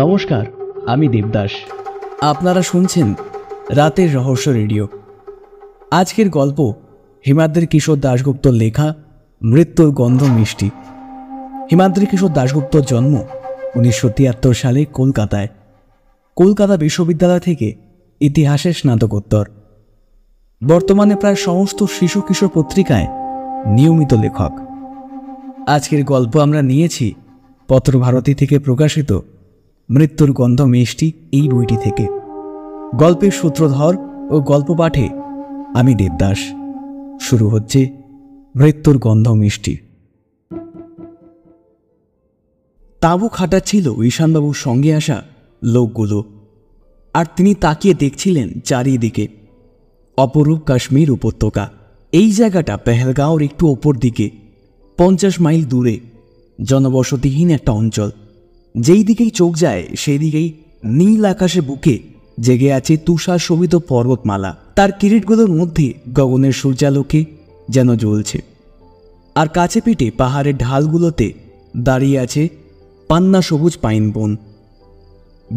নমস্কার আমি দেবদাস আপনারা শুনছেন রাতের রহস্য রেডিও আজকের গল্প হিমাদ্রি কিশোর দাশগুপ্তর লেখা মৃত্যুর গন্ধ মিষ্টি হিমাদ্রি কিশোর দাশগুপ্তর জন্ম উনিশশো তিয়াত্তর সালে কলকাতায় কলকাতা বিশ্ববিদ্যালয় থেকে ইতিহাসে স্নাতকোত্তর বর্তমানে প্রায় সমস্ত শিশু কিশোর পত্রিকায় নিয়মিত লেখক আজকের গল্প আমরা নিয়েছি পত্রভারতী থেকে প্রকাশিত মৃত্যুর গন্ধ মিষ্টি এই বইটি থেকে গল্পের সূত্রধর ও গল্প পাঠে আমি দেবদাস শুরু হচ্ছে মৃত্যুর গন্ধ মিষ্টি তাঁবু খাটাচ্ছিল ঈশানবাবুর সঙ্গে আসা লোকগুলো আর তিনি তাকিয়ে দেখছিলেন চারিদিকে অপরূপ কাশ্মীর উপত্যকা এই জায়গাটা পেহেলগাঁওর একটু ওপর দিকে পঞ্চাশ মাইল দূরে জনবসতিহীন একটা অঞ্চল যেই দিকেই চোখ যায় সেই দিকেই নীল আকাশে বুকে জেগে আছে তুষার শোভিত পর্বতমালা তার কিরিটগুলোর মধ্যে গগনের সূর্যালোকে যেন জ্বলছে আর কাছে পিঠে পাহাড়ের ঢালগুলোতে দাঁড়িয়ে আছে পান্না সবুজ পাইন বন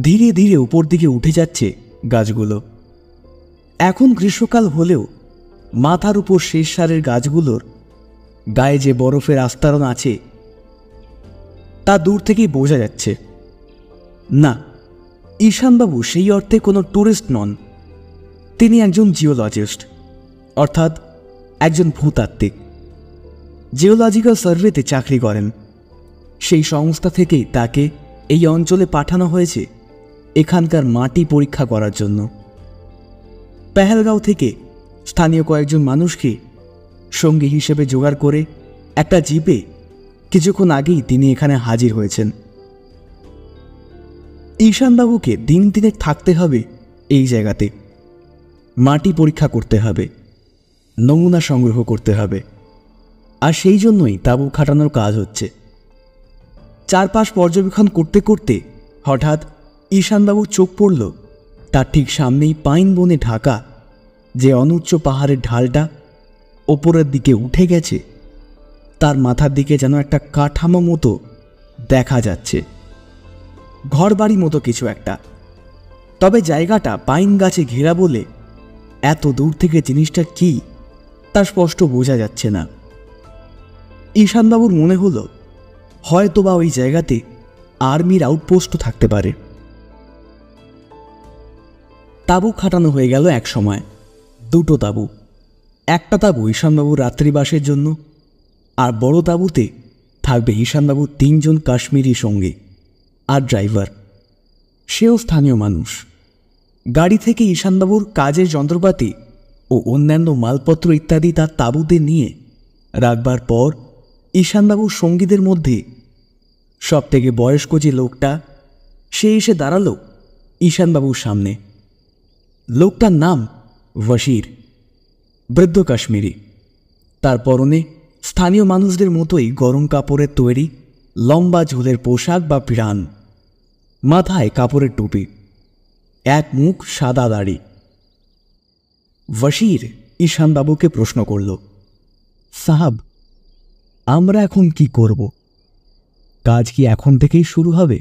ধীরে ধীরে উপর দিকে উঠে যাচ্ছে গাছগুলো এখন গ্রীষ্মকাল হলেও মাথার উপর শেষ সারের গাছগুলোর গায়ে যে বরফের আস্তরণ আছে তা দূর থেকেই বোঝা যাচ্ছে না ঈশানবাবু সেই অর্থে কোনো ট্যুরিস্ট নন তিনি একজন জিওলজিস্ট অর্থাৎ একজন ভূতাত্ত্বিক জিওলজিক্যাল সার্ভেতে চাকরি করেন সেই সংস্থা থেকেই তাকে এই অঞ্চলে পাঠানো হয়েছে এখানকার মাটি পরীক্ষা করার জন্য পেহেলগাঁও থেকে স্থানীয় কয়েকজন মানুষকে সঙ্গী হিসেবে জোগাড় করে একটা জিপে কিছুক্ষণ আগেই তিনি এখানে হাজির হয়েছেন ঈশানবাবুকে দিন দিনে থাকতে হবে এই জায়গাতে মাটি পরীক্ষা করতে হবে নমুনা সংগ্রহ করতে হবে আর সেই জন্যই তাঁবু খাটানোর কাজ হচ্ছে চারপাশ পর্যবেক্ষণ করতে করতে হঠাৎ ঈশানবাবু চোখ পড়ল তার ঠিক সামনেই পাইন বনে ঢাকা যে অনুচ্চ পাহাড়ের ঢালটা ওপরের দিকে উঠে গেছে তার মাথার দিকে যেন একটা কাঠামো মতো দেখা যাচ্ছে ঘরবাড়ি মতো কিছু একটা তবে জায়গাটা পাইন গাছে ঘেরা বলে এত দূর থেকে জিনিসটা কি তা স্পষ্ট বোঝা যাচ্ছে না ঈশানবাবুর মনে হলো হয়তো বা ওই জায়গাতে আর্মির আউটপোস্ট থাকতে পারে তাঁবু খাটানো হয়ে গেল এক সময় দুটো তাবু একটা তাবু ঈশানবাবুর রাত্রিবাসের জন্য আর বড় তাঁবুতে থাকবে ঈশানবাবু তিনজন কাশ্মীরি সঙ্গে আর ড্রাইভার সেও স্থানীয় মানুষ গাড়ি থেকে ঈশানবাবুর কাজের যন্ত্রপাতি ও অন্যান্য মালপত্র ইত্যাদি তার তাঁবুতে নিয়ে রাখবার পর ঈশানবাবুর সঙ্গীদের মধ্যে সব থেকে বয়স্ক যে লোকটা সে এসে দাঁড়ালো ঈশানবাবুর সামনে লোকটার নাম বশির বৃদ্ধ কাশ্মীরি তার পরনে স্থানীয় মানুষদের মতোই গরম কাপড়ের তৈরি লম্বা ঝোলের পোশাক বা পিরান মাথায় কাপড়ের টুপি এক মুখ সাদা দাড়ি বশির ঈশানবাবুকে প্রশ্ন করল সাহাব আমরা এখন কি করব কাজ কি এখন থেকেই শুরু হবে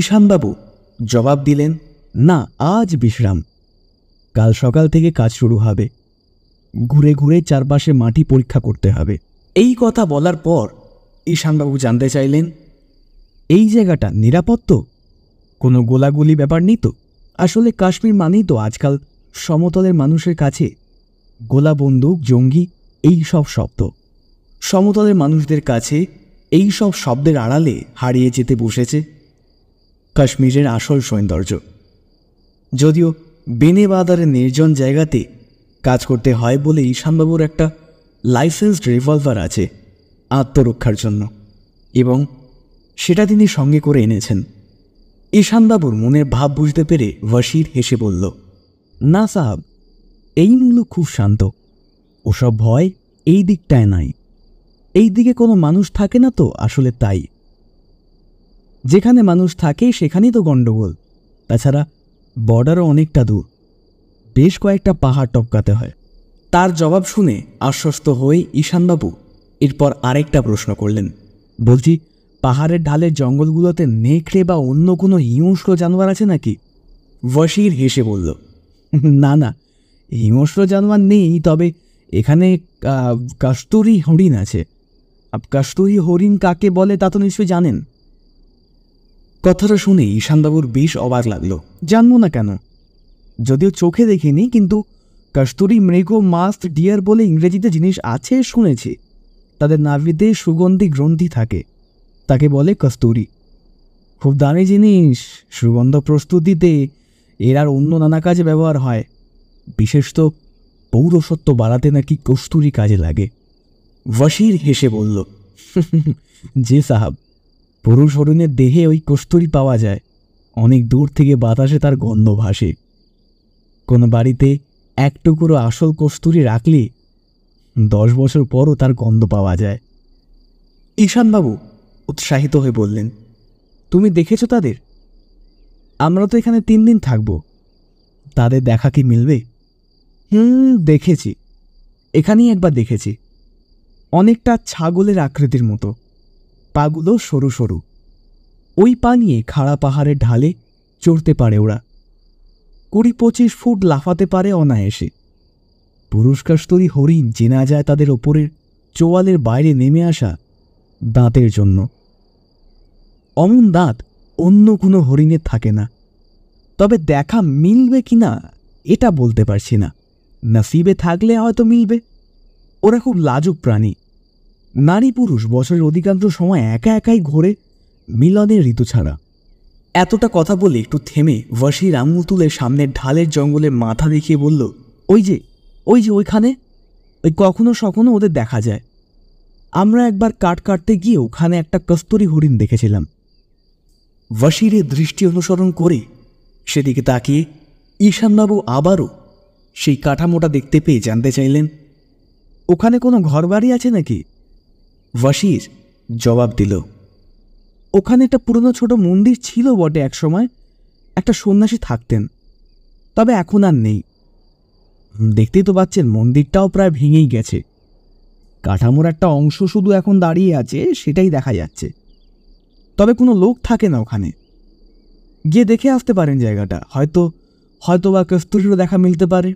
ঈশানবাবু জবাব দিলেন না আজ বিশ্রাম কাল সকাল থেকে কাজ শুরু হবে ঘুরে ঘুরে চারপাশে মাটি পরীক্ষা করতে হবে এই কথা বলার পর ঈশানবাবু জানতে চাইলেন এই জায়গাটা নিরাপদ তো কোনো গোলাগুলি ব্যাপার নেই তো আসলে কাশ্মীর মানেই তো আজকাল সমতলের মানুষের কাছে গোলা বন্দুক জঙ্গি এই সব শব্দ সমতলের মানুষদের কাছে এই সব শব্দের আড়ালে হারিয়ে যেতে বসেছে কাশ্মীরের আসল সৌন্দর্য যদিও বেনেবাদারের নির্জন জায়গাতে কাজ করতে হয় বলেই ঈশানবাবুর একটা লাইসেন্সড রিভলভার আছে আত্মরক্ষার জন্য এবং সেটা তিনি সঙ্গে করে এনেছেন ঈশানবাবুর মনের ভাব বুঝতে পেরে ওয়াসির হেসে বলল না সাহাব এই মূল্য খুব শান্ত ওসব ভয় এই দিকটায় নাই এই দিকে কোনো মানুষ থাকে না তো আসলে তাই যেখানে মানুষ থাকে সেখানেই তো গণ্ডগোল তাছাড়া বর্ডারও অনেকটা দূর বেশ কয়েকটা পাহাড় টপকাতে হয় তার জবাব শুনে আশ্বস্ত হয়ে ঈশানবাবু এরপর আরেকটা প্রশ্ন করলেন বলছি পাহাড়ের ঢালের জঙ্গলগুলোতে নেকড়ে বা অন্য কোনো হিংস্র জানোয়ার আছে নাকি বসির হেসে বলল না না হিংস্র জানোয়ার নেই তবে এখানে কাস্তুরি হরিণ আছে কাস্তুরি হরিণ কাকে বলে তা তো নিশ্চয়ই জানেন কথাটা শুনে ঈশানবাবুর বেশ অবাক লাগলো জানবো না কেন যদিও চোখে দেখিনি কিন্তু কস্তুরি মৃগ মাস্ট ডিয়ার বলে ইংরেজিতে জিনিস আছে শুনেছি তাদের নাভিতে সুগন্ধি গ্রন্থি থাকে তাকে বলে কস্তুরি খুব দামি জিনিস সুগন্ধ প্রস্তুতিতে এর আর অন্য নানা কাজে ব্যবহার হয় বিশেষ তো পৌরসত্ব বাড়াতে নাকি কস্তুরি কাজে লাগে ওয়াসির হেসে বলল যে সাহাব পুরুষ অরুণের দেহে ওই কস্তুরি পাওয়া যায় অনেক দূর থেকে বাতাসে তার গন্ধ ভাসে কোনো বাড়িতে এক আসল কস্তুরি রাখলে দশ বছর পরও তার গন্ধ পাওয়া যায় ঈশানবাবু উৎসাহিত হয়ে বললেন তুমি দেখেছ তাদের আমরা তো এখানে তিন দিন থাকব তাদের দেখা কি মিলবে হুম দেখেছি এখানেই একবার দেখেছি অনেকটা ছাগলের আকৃতির মতো পাগুলো সরু সরু ওই পা নিয়ে খাড়া পাহাড়ের ঢালে চড়তে পারে ওরা কুড়ি পঁচিশ ফুট লাফাতে পারে অনায়াসে পুরস্কারস্তরী হরিণ চেনা যায় তাদের ওপরের চোয়ালের বাইরে নেমে আসা দাঁতের জন্য অমন দাঁত অন্য কোনো হরিণের থাকে না তবে দেখা মিলবে কি না এটা বলতে পারছি না নাসিবে থাকলে হয়তো মিলবে ওরা খুব লাজুক প্রাণী নারী পুরুষ বছরের অধিকাংশ সময় একা একাই ঘোরে মিলনের ঋতু ছাড়া এতটা কথা বলে একটু থেমে ওয়াসির আঙুল তুলে সামনের ঢালের জঙ্গলে মাথা দেখিয়ে বলল ওই যে ওই যে ওইখানে ওই কখনো সখনো ওদের দেখা যায় আমরা একবার কাঠ কাটতে গিয়ে ওখানে একটা কস্তুরি হরিণ দেখেছিলাম ওয়াসিরের দৃষ্টি অনুসরণ করে সেদিকে তাকিয়ে ঈশানবাবু আবারও সেই কাঠামোটা দেখতে পেয়ে জানতে চাইলেন ওখানে কোনো ঘরবাড়ি আছে নাকি ওয়াসির জবাব দিল ওখানে একটা পুরনো ছোট মন্দির ছিল বটে এক সময় একটা সন্ন্যাসী থাকতেন তবে এখন আর নেই দেখতেই তো পাচ্ছেন মন্দিরটাও প্রায় ভেঙেই গেছে কাঠামোর একটা অংশ শুধু এখন দাঁড়িয়ে আছে সেটাই দেখা যাচ্ছে তবে কোনো লোক থাকে না ওখানে গিয়ে দেখে আসতে পারেন জায়গাটা হয়তো হয়তো বা কস্তুরিরও দেখা মিলতে পারে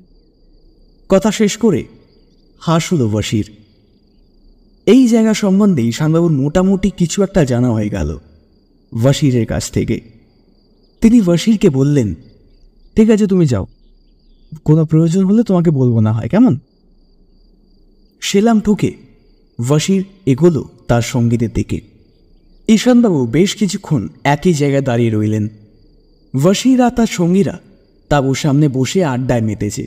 কথা শেষ করে হাসল বসির এই জায়গা সম্বন্ধে শানবাবুর মোটামুটি কিছু একটা জানা হয়ে গেল বাসিরের কাছ থেকে তিনি বাসিরকে বললেন ঠিক আছে তুমি যাও কোনো প্রয়োজন হলে তোমাকে বলবো না হয় কেমন সেলাম ঠুকে বাসির এগোলো তার সঙ্গীতের দিকে ঈশানবাবু বেশ কিছুক্ষণ একই জায়গায় দাঁড়িয়ে রইলেন বাসির আর তার সঙ্গীরা তাবুর সামনে বসে আড্ডায় মেতেছে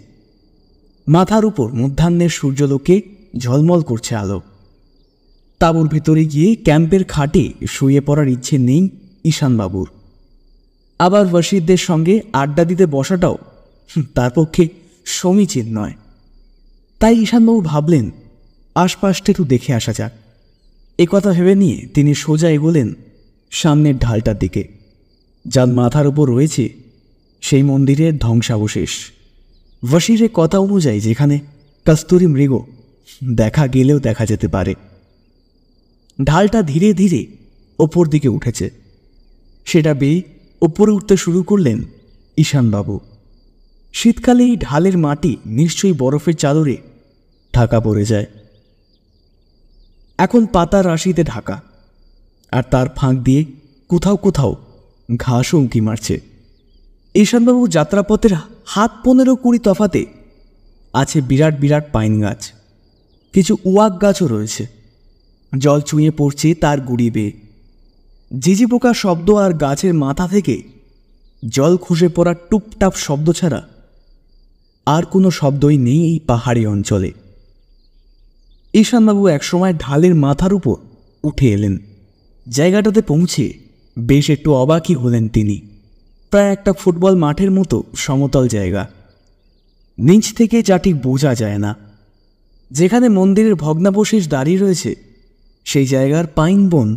মাথার উপর মধ্যাহ্নের সূর্যলোকে ঝলমল করছে আলো তাঁবুর ভেতরে গিয়ে ক্যাম্পের খাটে শুয়ে পড়ার ইচ্ছে নেই ঈশানবাবুর আবার ওয়াসিদদের সঙ্গে আড্ডা দিতে বসাটাও তার পক্ষে সমীচীন নয় তাই ঈশানবাবু ভাবলেন আশপাশটা একটু দেখে আসা যাক একথা ভেবে নিয়ে তিনি সোজা এগোলেন সামনের ঢালটার দিকে যার মাথার উপর রয়েছে সেই মন্দিরের ধ্বংসাবশেষ বশিরের কথা অনুযায়ী যেখানে কস্তুরি মৃগ দেখা গেলেও দেখা যেতে পারে ঢালটা ধীরে ধীরে ওপর দিকে উঠেছে সেটা বেয়ে ওপরে উঠতে শুরু করলেন ঈশানবাবু শীতকালে এই ঢালের মাটি নিশ্চয়ই বরফের চাদরে ঢাকা পড়ে যায় এখন পাতা রাশিতে ঢাকা আর তার ফাঁক দিয়ে কোথাও কোথাও ঘাস উঁকি মারছে ঈশানবাবু যাত্রাপথের হাত পনেরো কুড়ি তফাতে আছে বিরাট বিরাট পাইন গাছ কিছু উয়াক গাছও রয়েছে জল চুঁয়ে পড়ছে তার গুড়ি বেয়ে ঝিঝি পোকার শব্দ আর গাছের মাথা থেকে জল খুঁজে পড়া টুপটাপ শব্দ ছাড়া আর কোনো শব্দই নেই এই পাহাড়ি অঞ্চলে ঈশানবাবু একসময় ঢালের মাথার উপর উঠে এলেন জায়গাটাতে পৌঁছে বেশ একটু অবাকই হলেন তিনি প্রায় একটা ফুটবল মাঠের মতো সমতল জায়গা নিচ থেকে যা ঠিক বোঝা যায় না যেখানে মন্দিরের ভগ্নাবশেষ দাঁড়িয়ে রয়েছে সেই জায়গার পাইন বন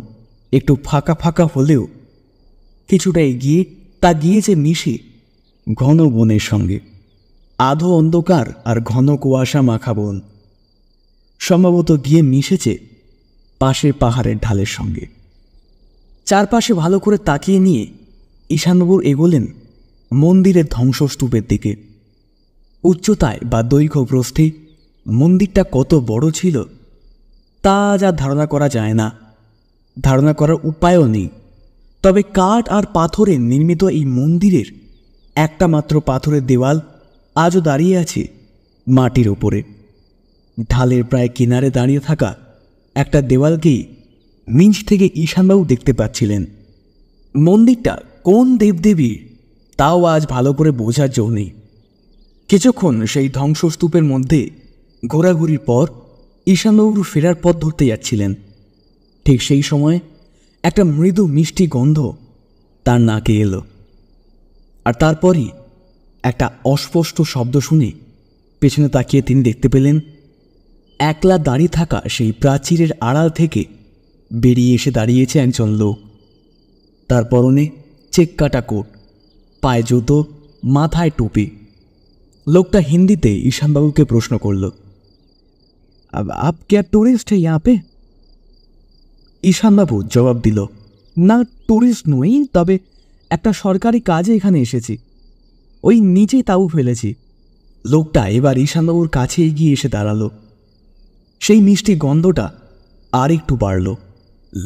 একটু ফাঁকা ফাঁকা হলেও কিছুটা এগিয়ে তা গিয়েছে মিশে ঘন বনের সঙ্গে আধো অন্ধকার আর ঘন কুয়াশা মাখা বন সম্ভবত গিয়ে মিশেছে পাশের পাহাড়ের ঢালের সঙ্গে চারপাশে ভালো করে তাকিয়ে নিয়ে ঈশানবুর এগোলেন মন্দিরের ধ্বংসস্তূপের দিকে উচ্চতায় বা দৈর্ঘ্য প্রস্থে মন্দিরটা কত বড় ছিল তা যা ধারণা করা যায় না ধারণা করার উপায়ও নেই তবে কাঠ আর পাথরে নির্মিত এই মন্দিরের একটা মাত্র পাথরের দেওয়াল আজও দাঁড়িয়ে আছে মাটির ওপরে ঢালের প্রায় কিনারে দাঁড়িয়ে থাকা একটা দেওয়ালকেই মিঞ্চ থেকে ঈশানবাবু দেখতে পাচ্ছিলেন মন্দিরটা কোন দেবদেবীর তাও আজ ভালো করে বোঝার জো নেই কিছুক্ষণ সেই ধ্বংসস্তূপের মধ্যে ঘোরাঘুরির পর ঈশানবাবুর ফেরার পথ ধরতে যাচ্ছিলেন ঠিক সেই সময় একটা মৃদু মিষ্টি গন্ধ তার নাকে এলো আর তারপরই একটা অস্পষ্ট শব্দ শুনে পেছনে তাকিয়ে তিনি দেখতে পেলেন একলা দাঁড়িয়ে থাকা সেই প্রাচীরের আড়াল থেকে বেরিয়ে এসে দাঁড়িয়েছে একজন লোক তার পরনে চেক কাটা কোট পায়ে জুতো মাথায় টুপি লোকটা হিন্দিতে ঈশানবাবুকে প্রশ্ন করল আপ आप क्या टूरिस्ट है यहाँ पे ঈশানবাবু জবাব দিল না ট্যুরিস্ট নই তবে একটা সরকারি কাজে এখানে এসেছি ওই নিচেই তাবু ফেলেছি লোকটা এবার ঈশানবাবুর কাছে এগিয়ে এসে দাঁড়ালো সেই মিষ্টি গন্ধটা আর একটু বাড়ল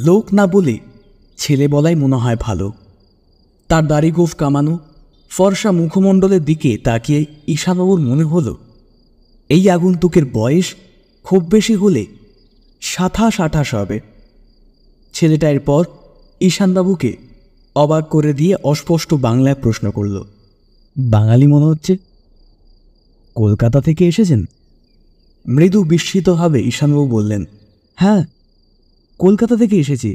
লোক না বলে ছেলে বলাই মনে হয় ভালো তার দাড়ি গোফ কামানো ফর্সা মুখমণ্ডলের দিকে তাকিয়ে ঈশানবাবুর মনে হলো এই আগন্তুকের বয়স খুব বেশি হলে সাতাশ আঠাশ হবে ছেলেটা এরপর ঈশানবাবুকে অবাক করে দিয়ে অস্পষ্ট বাংলায় প্রশ্ন করল বাঙালি মনে হচ্ছে কলকাতা থেকে এসেছেন মৃদু বিস্মিতভাবে ঈশানবাবু বললেন হ্যাঁ কলকাতা থেকে এসেছি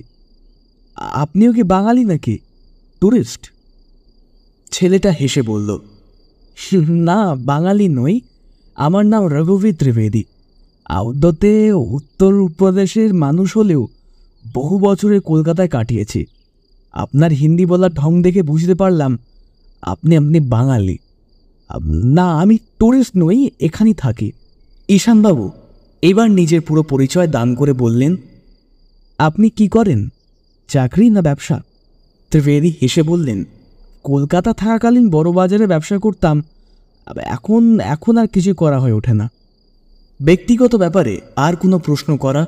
আপনিও কি বাঙালি নাকি ট্যুরিস্ট ছেলেটা হেসে বলল না বাঙালি নই আমার নাম রঘুবীর ত্রিবেদী আউদ্যতে উত্তর প্রদেশের মানুষ হলেও বহু বছরে কলকাতায় কাটিয়েছি আপনার হিন্দি বলার ঢং দেখে বুঝতে পারলাম আপনি আপনি বাঙালি না আমি টুরিস্ট নই এখানেই থাকি ঈশানবাবু এবার নিজের পুরো পরিচয় দান করে বললেন আপনি কি করেন চাকরি না ব্যবসা ত্রিবেদী হেসে বললেন কলকাতা থাকাকালীন বড় বাজারে ব্যবসা করতাম এখন এখন আর কিছু করা হয়ে ওঠে না ব্যক্তিগত ব্যাপারে আর কোনো প্রশ্ন করা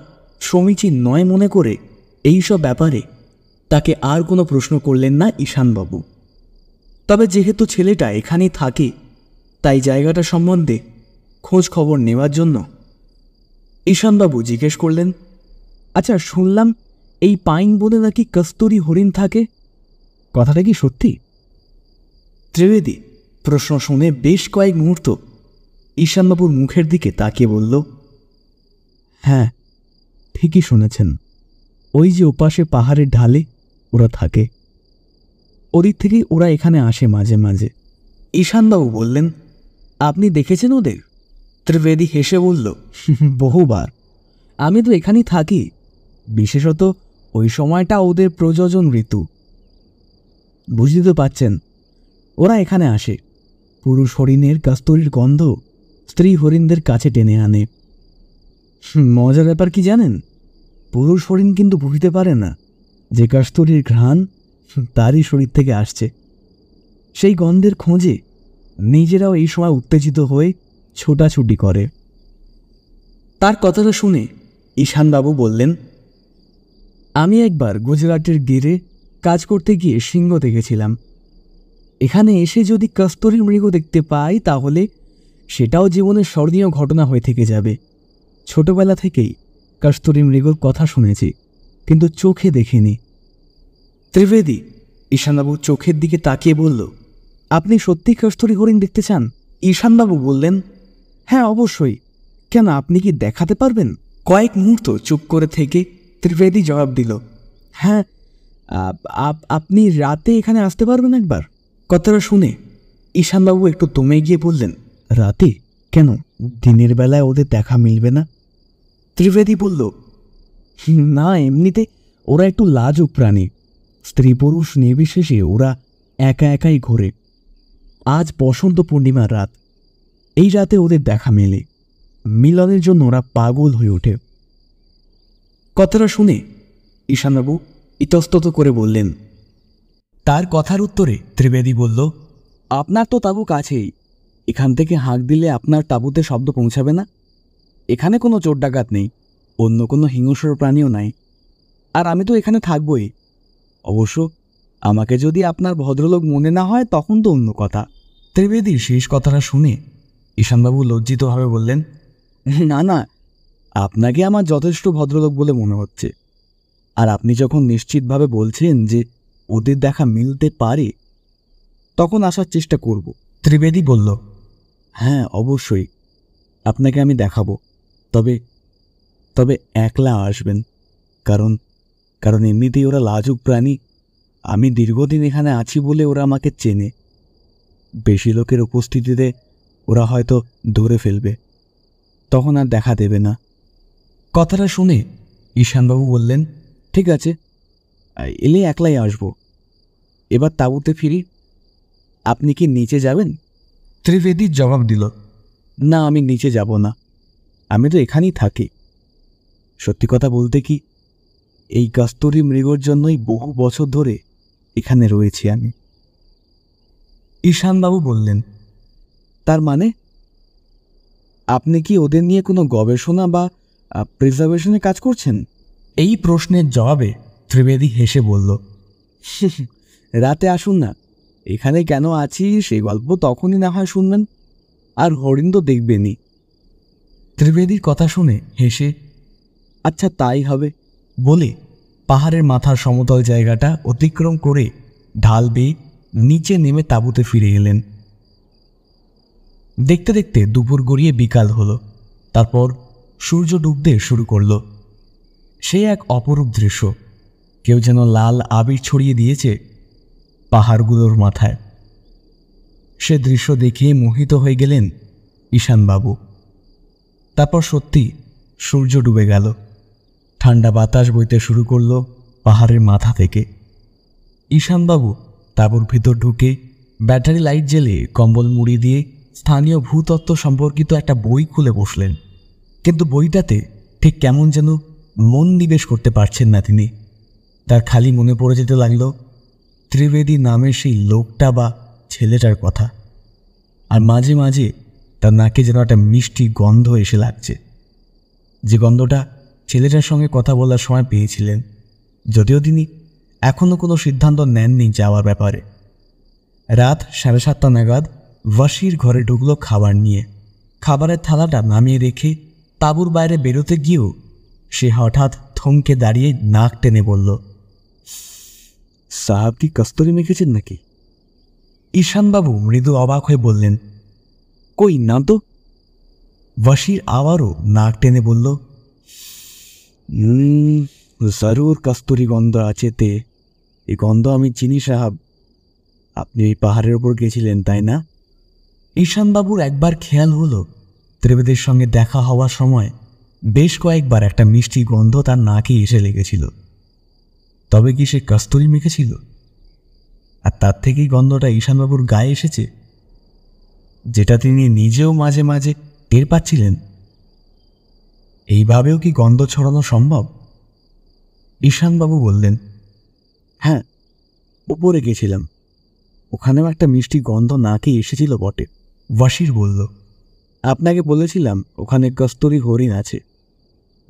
সমীচীন নয় মনে করে এইসব ব্যাপারে তাকে আর কোনো প্রশ্ন করলেন না ঈশানবাবু তবে যেহেতু ছেলেটা এখানে থাকে তাই জায়গাটা সম্বন্ধে খোঁজ খবর নেওয়ার জন্য ঈশানবাবু জিজ্ঞেস করলেন আচ্ছা শুনলাম এই পাইন বলে নাকি কস্তুরি হরিণ থাকে কথাটা কি সত্যি ত্রিবেদী প্রশ্ন শুনে বেশ কয়েক মুহূর্ত ঈশানবাবুর মুখের দিকে তাকিয়ে বলল হ্যাঁ ঠিকই শুনেছেন ওই যে ওপাশে পাহাড়ের ঢালে ওরা থাকে ওদিক থেকেই ওরা এখানে আসে মাঝে মাঝে ঈশানবাবু বললেন আপনি দেখেছেন ওদের ত্রিবেদী হেসে বলল বহুবার আমি তো এখানেই থাকি বিশেষত ওই সময়টা ওদের প্রযোজন ঋতু বুঝতে তো পাচ্ছেন ওরা এখানে আসে পুরুষ হরিণের কাস্তরির গন্ধ স্ত্রী হরিণদের কাছে টেনে আনে মজার ব্যাপার কি জানেন পুরুষ হরিণ কিন্তু বুঝতে পারে না যে কাস্তরীর ঘ্রাণ তারই শরীর থেকে আসছে সেই গন্ধের খোঁজে নিজেরাও এই সময় উত্তেজিত হয়ে ছোটাছুটি করে তার কথাটা শুনে ঈশানবাবু বললেন আমি একবার গুজরাটের গিরে কাজ করতে গিয়ে সিংহ দেখেছিলাম এখানে এসে যদি কস্তরি মৃগ দেখতে পাই তাহলে সেটাও জীবনের স্মরণীয় ঘটনা হয়ে থেকে যাবে ছোটবেলা থেকেই কাস্তুরি মৃগর কথা শুনেছি কিন্তু চোখে দেখিনি ত্রিবেদী ঈশানবাবু চোখের দিকে তাকিয়ে বলল আপনি সত্যি কস্তুরি হরিণ দেখতে চান ঈশানবাবু বললেন হ্যাঁ অবশ্যই কেন আপনি কি দেখাতে পারবেন কয়েক মুহূর্ত চুপ করে থেকে ত্রিবেদী জবাব দিল হ্যাঁ আপনি রাতে এখানে আসতে পারবেন একবার কথাটা শুনে ঈশানবাবু একটু দমে গিয়ে বললেন রাতে কেন দিনের বেলায় ওদের দেখা মিলবে না ত্রিবেদী বলল না এমনিতে ওরা একটু লাজুক প্রাণী স্ত্রী পুরুষ নির্বিশেষে ওরা একা একাই ঘোরে আজ বসন্ত পূর্ণিমার রাত এই রাতে ওদের দেখা মেলে মিলনের জন্য ওরা পাগল হয়ে ওঠে কথাটা শুনে ঈশানবাবু ইতস্তত করে বললেন তার কথার উত্তরে ত্রিবেদী বলল আপনার তো তাবু কাছেই এখান থেকে হাঁক দিলে আপনার তাবুতে শব্দ পৌঁছাবে না এখানে কোনো চোর ডাকাত নেই অন্য কোনো হিংস্র প্রাণীও নাই আর আমি তো এখানে থাকবই অবশ্য আমাকে যদি আপনার ভদ্রলোক মনে না হয় তখন তো অন্য কথা ত্রিবেদী শেষ কথাটা শুনে ঈশানবাবু লজ্জিতভাবে বললেন না না আপনাকে আমার যথেষ্ট ভদ্রলোক বলে মনে হচ্ছে আর আপনি যখন নিশ্চিতভাবে বলছেন যে ওদের দেখা মিলতে পারে তখন আসার চেষ্টা করব ত্রিবেদী বলল হ্যাঁ অবশ্যই আপনাকে আমি দেখাবো তবে তবে একলা আসবেন কারণ কারণ এমনিতেই ওরা লাজুক প্রাণী আমি দীর্ঘদিন এখানে আছি বলে ওরা আমাকে চেনে বেশি লোকের উপস্থিতিতে ওরা হয়তো ধরে ফেলবে তখন আর দেখা দেবে না কথাটা শুনে ঈশানবাবু বললেন ঠিক আছে এলে একলাই আসব এবার তাঁবুতে ফিরি আপনি কি নিচে যাবেন ত্রিবেদী জবাব দিল না আমি নিচে যাব না আমি তো এখানেই থাকি সত্যি কথা বলতে কি এই কাস্তরি মৃগর জন্যই বহু বছর ধরে এখানে রয়েছি আমি ঈশানবাবু বললেন তার মানে আপনি কি ওদের নিয়ে কোনো গবেষণা বা প্রিজার্ভেশনে কাজ করছেন এই প্রশ্নের জবাবে ত্রিবেদী হেসে বলল রাতে আসুন না এখানে কেন আছি সেই গল্প তখনই না হয় শুনবেন আর হরিণ তো দেখবেনই ত্রিবেদীর কথা শুনে হেসে আচ্ছা তাই হবে বলে পাহাড়ের মাথার সমতল জায়গাটা অতিক্রম করে ঢাল বেয়ে নিচে নেমে তাঁবুতে ফিরে এলেন দেখতে দেখতে দুপুর গড়িয়ে বিকাল হলো তারপর সূর্য ডুবতে শুরু করল সে এক অপরূপ দৃশ্য কেউ যেন লাল আবির ছড়িয়ে দিয়েছে পাহাড়গুলোর মাথায় সে দৃশ্য দেখে মোহিত হয়ে গেলেন ঈশানবাবু তারপর সত্যি সূর্য ডুবে গেল ঠান্ডা বাতাস বইতে শুরু করলো পাহাড়ের মাথা থেকে ঈশানবাবু তাবুর ভিতর ঢুকে ব্যাটারি লাইট জেলে কম্বল মুড়ি দিয়ে স্থানীয় ভূতত্ত্ব সম্পর্কিত একটা বই খুলে বসলেন কিন্তু বইটাতে ঠিক কেমন যেন মন নিবেশ করতে পারছেন না তিনি তার খালি মনে পড়ে যেতে লাগলো ত্রিবেদী নামে সেই লোকটা বা ছেলেটার কথা আর মাঝে মাঝে তার নাকে যেন একটা মিষ্টি গন্ধ এসে লাগছে যে গন্ধটা ছেলেটার সঙ্গে কথা বলার সময় পেয়েছিলেন যদিও তিনি এখনও কোনো সিদ্ধান্ত নেননি যাওয়ার ব্যাপারে রাত সাড়ে সাতটা নাগাদ ওয়াসির ঘরে ঢুকলো খাবার নিয়ে খাবারের থালাটা নামিয়ে রেখে তাঁবুর বাইরে বেরোতে গিয়েও সে হঠাৎ থমকে দাঁড়িয়ে নাক টেনে বলল সাহাব কি কস্তুরি মেখেছেন নাকি ঈশানবাবু মৃদু অবাক হয়ে বললেন কই না তো বশির আবারও নাক টেনে বলল জরুর কস্তুরি গন্ধ আছে তে এই গন্ধ আমি চিনি সাহাব আপনি এই পাহাড়ের ওপর গেছিলেন তাই না ঈশানবাবুর একবার খেয়াল হলো ত্রিবেদের সঙ্গে দেখা হওয়ার সময় বেশ কয়েকবার একটা মিষ্টি গন্ধ তার নাকে এসে লেগেছিল তবে কি সে কাস্তরি মেখেছিল আর তার থেকেই গন্ধটা ঈশানবাবুর গায়ে এসেছে যেটা তিনি নিজেও মাঝে মাঝে টের পাচ্ছিলেন এইভাবেও কি গন্ধ ছড়ানো সম্ভব ঈশানবাবু বললেন হ্যাঁ উপরে গেছিলাম ওখানেও একটা মিষ্টি গন্ধ নাকে এসেছিল বটে বাসির বলল আপনাকে বলেছিলাম ওখানে কস্তুরি হরিণ আছে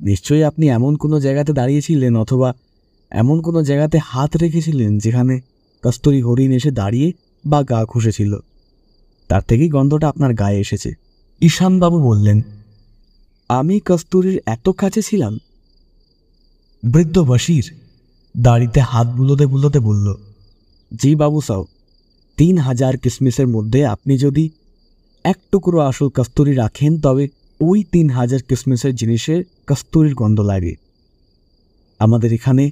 নিশ্চয়ই আপনি এমন কোনো জায়গাতে দাঁড়িয়েছিলেন অথবা এমন কোনো জায়গাতে হাত রেখেছিলেন যেখানে কস্তুরি হরিণ এসে দাঁড়িয়ে বা গা ঘষেছিল তার থেকেই গন্ধটা আপনার গায়ে এসেছে ঈশানবাবু বললেন আমি কস্তুরির এত কাছে ছিলাম বৃদ্ধ বসির দাড়িতে হাত বুলোতে বুলোতে বলল জি বাবু সাহ তিন হাজার কিসমিসের মধ্যে আপনি যদি এক টুকরো আসল কস্তুরি রাখেন তবে ওই তিন হাজার কিসমিসের জিনিসের কস্তুরির গন্ধ লাগে আমাদের এখানে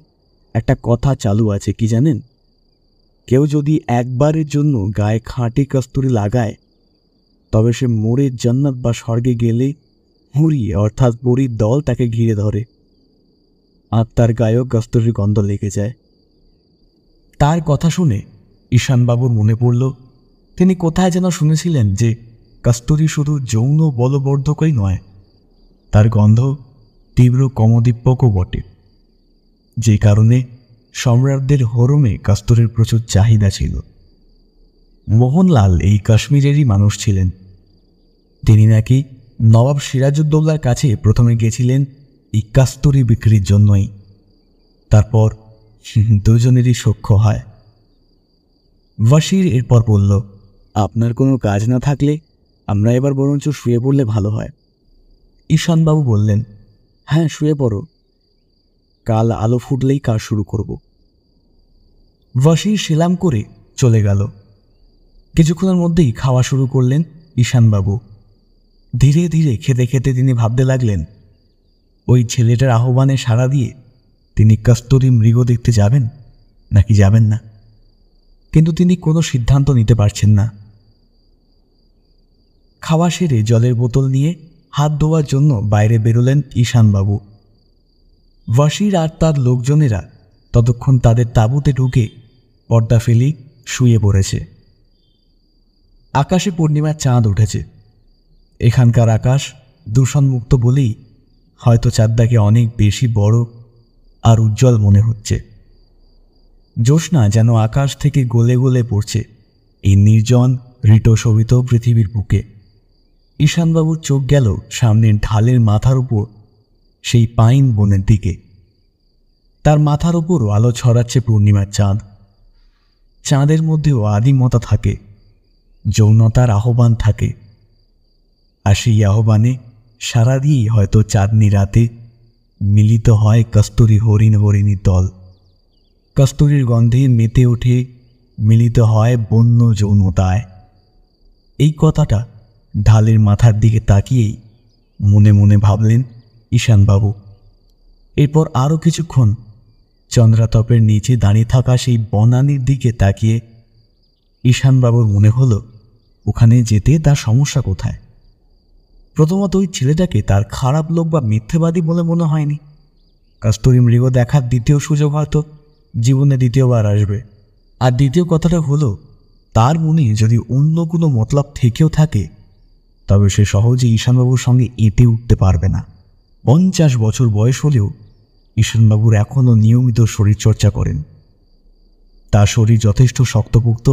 একটা কথা চালু আছে কি জানেন কেউ যদি একবারের জন্য গায়ে খাঁটি কস্তুরি লাগায় তবে সে মরে জান্নাত বা স্বর্গে গেলে হুড়ি অর্থাৎ বুড়ির দল তাকে ঘিরে ধরে আর তার গায়েও কস্তুরির গন্ধ লেগে যায় তার কথা শুনে ঈশানবাবুর মনে পড়ল তিনি কোথায় যেন শুনেছিলেন যে কস্তুরি শুধু যৌন বলবর্ধকই নয় তার গন্ধ তীব্র কমদীপ্যকও বটে যে কারণে সম্রাটদের হরমে কাস্তুরের প্রচুর চাহিদা ছিল মোহনলাল এই কাশ্মীরেরই মানুষ ছিলেন তিনি নাকি নবাব সিরাজউদ্দৌলার কাছে প্রথমে গেছিলেন এই কাস্তুরি বিক্রির জন্যই তারপর দুজনেরই সখ্য হয় বাসির এরপর বলল আপনার কোনো কাজ না থাকলে আমরা এবার বরঞ্চ শুয়ে পড়লে ভালো হয় ঈশানবাবু বললেন হ্যাঁ শুয়ে পড়ো কাল আলো ফুটলেই কাজ শুরু করব ভাসি সেলাম করে চলে গেল কিছুক্ষণের মধ্যেই খাওয়া শুরু করলেন ঈশানবাবু ধীরে ধীরে খেতে খেতে তিনি ভাবতে লাগলেন ওই ছেলেটার আহ্বানে সাড়া দিয়ে তিনি কস্তুরী মৃগ দেখতে যাবেন নাকি যাবেন না কিন্তু তিনি কোনো সিদ্ধান্ত নিতে পারছেন না খাওয়া সেরে জলের বোতল নিয়ে হাত ধোয়ার জন্য বাইরে বেরোলেন ঈশানবাবু বাসির আর তার লোকজনেরা ততক্ষণ তাদের তাঁবুতে ঢুকে পর্দা ফেলি শুয়ে পড়েছে আকাশে পূর্ণিমার চাঁদ উঠেছে এখানকার আকাশ দূষণমুক্ত বলেই হয়তো চাঁদটাকে অনেক বেশি বড় আর উজ্জ্বল মনে হচ্ছে জ্যোৎস্না যেন আকাশ থেকে গলে গলে পড়ছে এই নির্জন ঋটশোভিত পৃথিবীর বুকে ঈশানবাবুর চোখ গেল সামনের ঢালের মাথার উপর সেই পাইন বনের দিকে তার মাথার উপর আলো ছড়াচ্ছে পূর্ণিমার চাঁদ চাঁদের মধ্যেও আদিমতা থাকে যৌনতার আহ্বান থাকে আর সেই আহ্বানে সারা দিয়েই হয়তো চাঁদনি রাতে মিলিত হয় কস্তুরি হরিণ হরিণীর দল কস্তুরির গন্ধে মেতে ওঠে মিলিত হয় বন্য যৌনতায় এই কথাটা ঢালের মাথার দিকে তাকিয়েই মনে মনে ভাবলেন ঈশানবাবু এরপর আরও কিছুক্ষণ চন্দ্রাতপের নিচে দাঁড়িয়ে থাকা সেই বনানির দিকে তাকিয়ে ঈশানবাবুর মনে হলো ওখানে যেতে তার সমস্যা কোথায় প্রথমত ওই ছেলেটাকে তার খারাপ লোক বা মিথ্যেবাদী বলে মনে হয়নি কাস্তুরি মৃগ দেখার দ্বিতীয় সুযোগ হয়তো জীবনে দ্বিতীয়বার আসবে আর দ্বিতীয় কথাটা হলো তার মনে যদি অন্য কোনো মতলব থেকেও থাকে তবে সে সহজে ঈশানবাবুর সঙ্গে এঁটে উঠতে পারবে না পঞ্চাশ বছর বয়স হলেও ঈশানবাবুর এখনও নিয়মিত শরীরচর্চা করেন তার শরীর যথেষ্ট শক্তপোক্ত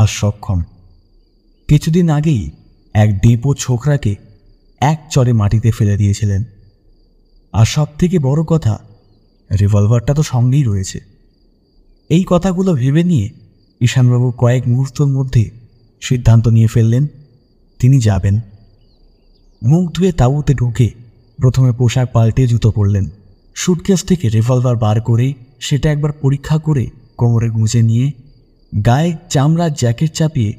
আর সক্ষম কিছুদিন আগেই এক ডিপো ছোকরাকে এক চরে মাটিতে ফেলে দিয়েছিলেন আর সব থেকে বড় কথা রিভলভারটা তো সঙ্গেই রয়েছে এই কথাগুলো ভেবে নিয়ে ঈশানবাবু কয়েক মুহূর্তের মধ্যে সিদ্ধান্ত নিয়ে ফেললেন তিনি যাবেন মুখ ধুয়ে তাঁবুতে ঢুকে প্রথমে পোশাক পাল্টে জুতো পরলেন সুটকেস থেকে রিভলভার বার করে সেটা একবার পরীক্ষা করে কোমরে গুঁজে নিয়ে গায়ে চামড়ার জ্যাকেট চাপিয়ে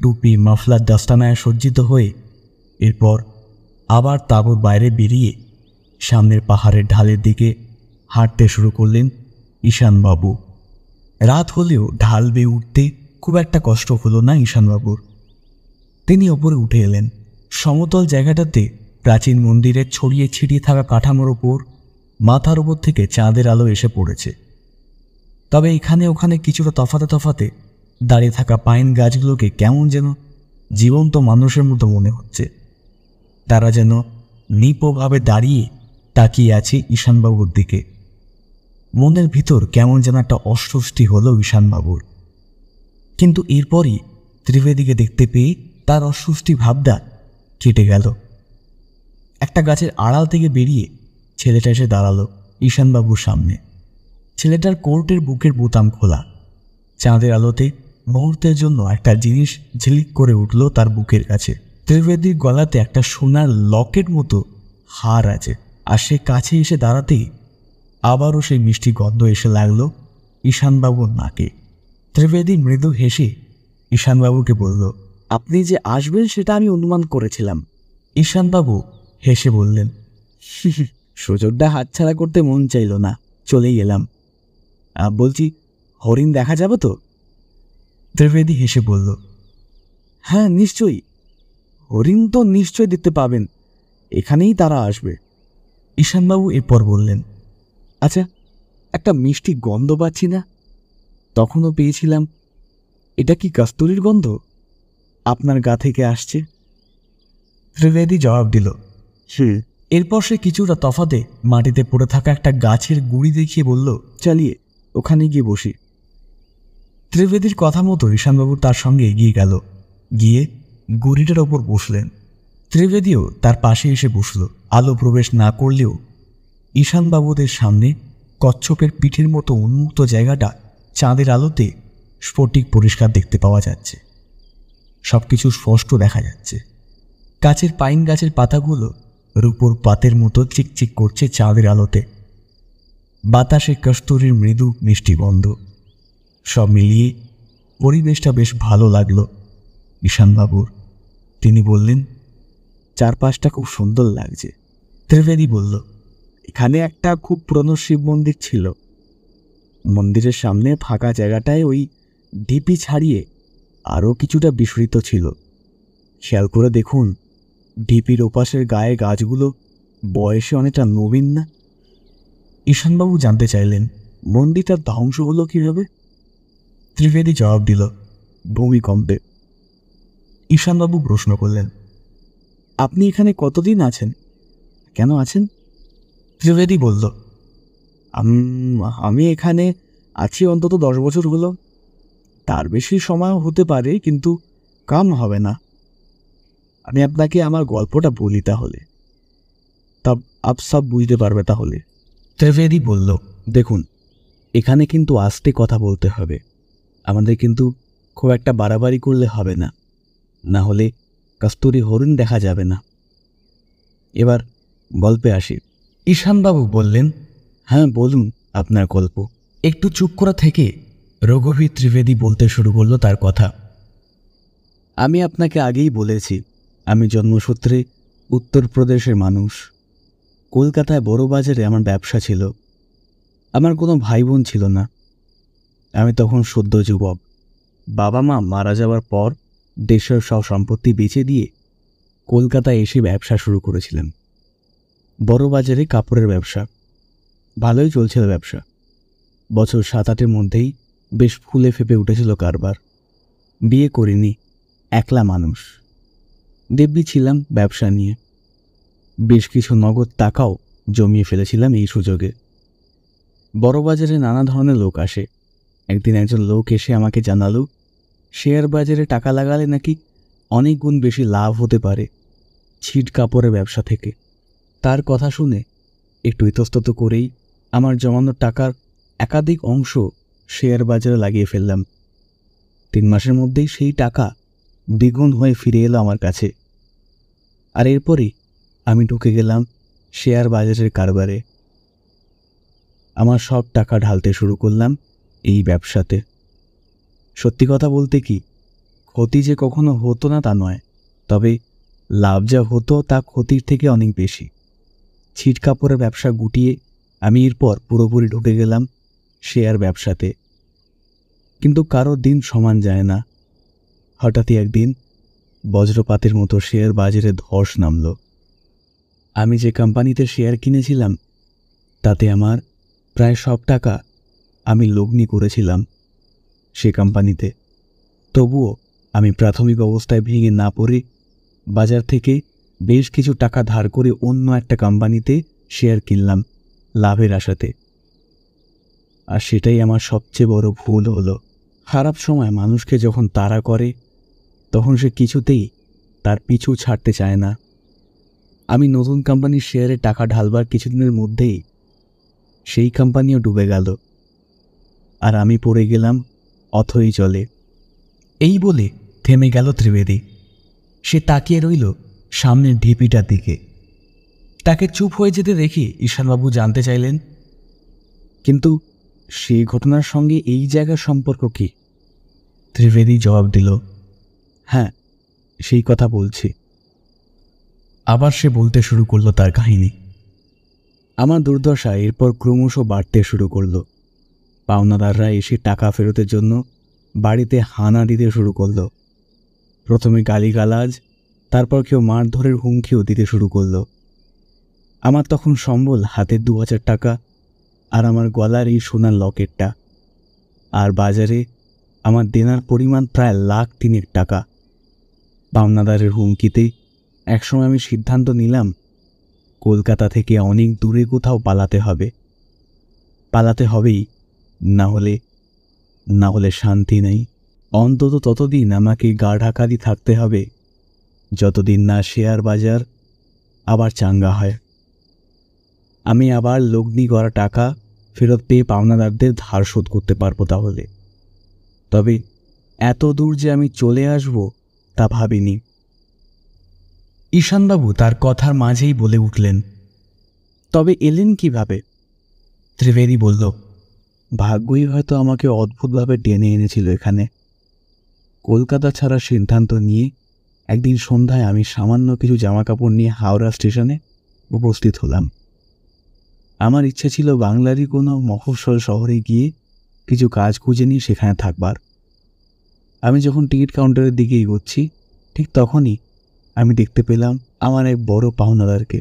টুপি মাফলার দাস্তানায় সজ্জিত হয়ে এরপর আবার তাঁবুর বাইরে বেরিয়ে সামনের পাহাড়ের ঢালের দিকে হাঁটতে শুরু করলেন ঈশানবাবু রাত হলেও ঢাল বেয়ে উঠতে খুব একটা কষ্ট হলো না ঈশানবাবুর তিনি ওপরে উঠে এলেন সমতল জায়গাটাতে প্রাচীন মন্দিরের ছড়িয়ে ছিটিয়ে থাকা কাঠামোর ওপর মাথার ওপর থেকে চাঁদের আলো এসে পড়েছে তবে এখানে ওখানে কিছুটা তফাতে তফাতে দাঁড়িয়ে থাকা পাইন গাছগুলোকে কেমন যেন জীবন্ত মানুষের মতো মনে হচ্ছে তারা যেন নিপভাবে দাঁড়িয়ে তাকিয়ে আছে ঈশানবাবুর দিকে মনের ভিতর কেমন যেন একটা অস্বস্তি হলো ঈশানবাবুর কিন্তু এরপরই ত্রিবেদীকে দেখতে পেয়ে তার অস্বস্তি ভাবটা কেটে গেল একটা গাছের আড়াল থেকে বেরিয়ে ছেলেটা এসে দাঁড়ালো ঈশানবাবুর সামনে ছেলেটার কোর্টের বুকের বোতাম খোলা চাঁদের আলোতে মুহূর্তের জন্য একটা জিনিস ঝিলিক করে উঠল তার বুকের কাছে ত্রিবেদীর গলাতে একটা সোনার লকেট মতো হার আছে আর সে কাছে এসে দাঁড়াতেই আবারও সেই মিষ্টি গন্ধ এসে লাগলো ঈশানবাবুর নাকে ত্রিবেদী মৃদু হেসে ঈশানবাবুকে বলল আপনি যে আসবেন সেটা আমি অনুমান করেছিলাম ঈশানবাবু হেসে বললেন সুযোগটা হাতছাড়া করতে মন চাইল না চলেই এলাম বলছি হরিণ দেখা যাবে তো ত্রিবেদী হেসে বলল হ্যাঁ নিশ্চয়ই হরিণ তো নিশ্চয় দেখতে পাবেন এখানেই তারা আসবে ঈশানবাবু এরপর বললেন আচ্ছা একটা মিষ্টি গন্ধ পাচ্ছি না তখনও পেয়েছিলাম এটা কি কাস্তুরির গন্ধ আপনার গা থেকে আসছে ত্রিবেদী জবাব দিল এরপর সে কিছুটা তফাতে মাটিতে পড়ে থাকা একটা গাছের গুড়ি দেখিয়ে বলল চালিয়ে ওখানে গিয়ে বসি ত্রিবেদীর কথা মতো ঈশানবাবু তার সঙ্গে এগিয়ে গেল গিয়ে গুড়িটার ওপর বসলেন ত্রিবেদীও তার পাশে এসে বসল আলো প্রবেশ না করলেও ঈশানবাবুদের সামনে কচ্ছপের পিঠের মতো উন্মুক্ত জায়গাটা চাঁদের আলোতে স্ফটিক পরিষ্কার দেখতে পাওয়া যাচ্ছে সব কিছু স্পষ্ট দেখা যাচ্ছে কাছের পাইন গাছের পাতাগুলো রূপোর পাতের মতো চিকচিক করছে চাঁদের আলোতে বাতাসে কস্তুরির মৃদু মিষ্টি বন্ধ সব মিলিয়ে পরিবেশটা বেশ ভালো লাগলো ঈশানবাবুর তিনি বললেন চারপাশটা খুব সুন্দর লাগছে ত্রিবেদী বলল এখানে একটা খুব পুরনো শিব মন্দির ছিল মন্দিরের সামনে ফাঁকা জায়গাটায় ওই ঢিপি ছাড়িয়ে আরও কিছুটা বিস্মৃত ছিল খেয়াল করে দেখুন ঢিপির ওপাশের গায়ে গাছগুলো বয়সে অনেকটা নবীন না ঈশানবাবু জানতে চাইলেন মন্দিরটা ধ্বংস হলো কীভাবে ত্রিবেদী জবাব দিল ভূমিকম্পে ঈশানবাবু প্রশ্ন করলেন আপনি এখানে কতদিন আছেন কেন আছেন ত্রিবেদী বলল আমি এখানে আছি অন্তত দশ বছর হলো তার বেশি সময় হতে পারে কিন্তু কাম হবে না আমি আপনাকে আমার গল্পটা বলি তাহলে তা আপ সব বুঝতে পারবে তাহলে ত্রিবেদী বলল দেখুন এখানে কিন্তু আস্তে কথা বলতে হবে আমাদের কিন্তু খুব একটা বাড়াবাড়ি করলে হবে না না হলে কস্তুরি হরিণ দেখা যাবে না এবার গল্পে আসি ঈশানবাবু বললেন হ্যাঁ বলুন আপনার গল্প একটু চুপ করা থেকে রঘুবীর ত্রিবেদী বলতে শুরু করলো তার কথা আমি আপনাকে আগেই বলেছি আমি জন্মসূত্রে উত্তরপ্রদেশের মানুষ কলকাতায় বড় বাজারে আমার ব্যবসা ছিল আমার কোনো ভাই বোন ছিল না আমি তখন সদ্য যুবক বাবা মা মারা যাওয়ার পর দেশের সব সম্পত্তি বেচে দিয়ে কলকাতায় এসে ব্যবসা শুরু করেছিলেন বড় বাজারে কাপড়ের ব্যবসা ভালোই চলছিল ব্যবসা বছর সাত আটের মধ্যেই বেশ ফুলে ফেপে উঠেছিল কারবার বিয়ে করিনি একলা মানুষ দেবী ছিলাম ব্যবসা নিয়ে বেশ কিছু নগদ টাকাও জমিয়ে ফেলেছিলাম এই সুযোগে বড়বাজারে নানা ধরনের লোক আসে একদিন একজন লোক এসে আমাকে জানালো শেয়ার বাজারে টাকা লাগালে নাকি অনেক গুণ বেশি লাভ হতে পারে ছিট কাপড়ের ব্যবসা থেকে তার কথা শুনে একটু ইতস্তত করেই আমার জমানো টাকার একাধিক অংশ শেয়ার বাজারে লাগিয়ে ফেললাম তিন মাসের মধ্যেই সেই টাকা দ্বিগুণ হয়ে ফিরে এলো আমার কাছে আর এরপরই আমি ঢুকে গেলাম শেয়ার বাজারের কারবারে আমার সব টাকা ঢালতে শুরু করলাম এই ব্যবসাতে সত্যি কথা বলতে কি ক্ষতি যে কখনো হতো না তা নয় তবে লাভ যা হতো তা ক্ষতির থেকে অনেক বেশি ছিট কাপড়ের ব্যবসা গুটিয়ে আমি এরপর পুরোপুরি ঢুকে গেলাম শেয়ার ব্যবসাতে কিন্তু কারো দিন সমান যায় না হঠাৎই একদিন বজ্রপাতের মতো শেয়ার বাজারে ধস নামল আমি যে কোম্পানিতে শেয়ার কিনেছিলাম তাতে আমার প্রায় সব টাকা আমি লগ্নি করেছিলাম সে কোম্পানিতে তবুও আমি প্রাথমিক অবস্থায় ভেঙে না পড়ে বাজার থেকে বেশ কিছু টাকা ধার করে অন্য একটা কোম্পানিতে শেয়ার কিনলাম লাভের আশাতে আর সেটাই আমার সবচেয়ে বড় ভুল হলো খারাপ সময় মানুষকে যখন তাড়া করে তখন সে কিছুতেই তার পিছু ছাড়তে চায় না আমি নতুন কোম্পানির শেয়ারে টাকা ঢালবার কিছুদিনের মধ্যেই সেই কোম্পানিও ডুবে গেল আর আমি পড়ে গেলাম অথই চলে এই বলে থেমে গেল ত্রিবেদী সে তাকিয়ে রইল সামনের ঢিপিটার দিকে তাকে চুপ হয়ে যেতে দেখি ঈশানবাবু জানতে চাইলেন কিন্তু সেই ঘটনার সঙ্গে এই জায়গার সম্পর্ক কি ত্রিবেদী জবাব দিল হ্যাঁ সেই কথা বলছি আবার সে বলতে শুরু করলো তার কাহিনী আমার দুর্দশা এরপর ক্রমশ বাড়তে শুরু করলো পাওনাদাররা এসে টাকা ফেরতের জন্য বাড়িতে হানা দিতে শুরু করলো প্রথমে গালিগালাজ তারপর কেউ মারধরের হুমকিও দিতে শুরু করলো আমার তখন সম্বল হাতে দু হাজার টাকা আর আমার গলার এই সোনার লকেটটা আর বাজারে আমার দেনার পরিমাণ প্রায় লাখ তিনেক টাকা পাওনাদারের হুমকিতে একসময় আমি সিদ্ধান্ত নিলাম কলকাতা থেকে অনেক দূরে কোথাও পালাতে হবে পালাতে হবেই না হলে না হলে শান্তি নেই অন্তত ততদিন আমাকে গা ঢাকারই থাকতে হবে যতদিন না শেয়ার বাজার আবার চাঙ্গা হয় আমি আবার লগ্নি করা টাকা ফেরত পেয়ে পাওনাদারদের ধার শোধ করতে পারবো তাহলে তবে এত দূর যে আমি চলে আসবো তা ভাবিনি ঈশানবাবু তার কথার মাঝেই বলে উঠলেন তবে এলেন কিভাবে ত্রিবেদী বলল ভাগ্যই হয়তো আমাকে অদ্ভুতভাবে টেনে এনেছিল এখানে কলকাতা ছাড়া সিদ্ধান্ত নিয়ে একদিন সন্ধ্যায় আমি সামান্য কিছু জামাকাপড় নিয়ে হাওড়া স্টেশনে উপস্থিত হলাম আমার ইচ্ছে ছিল বাংলারই কোনো মফস্বল শহরে গিয়ে কিছু কাজ খুঁজে নিয়ে সেখানে থাকবার আমি যখন টিকিট কাউন্টারের দিকে এগোচ্ছি ঠিক তখনই আমি দেখতে পেলাম আমার এক বড় পাওনাদারকে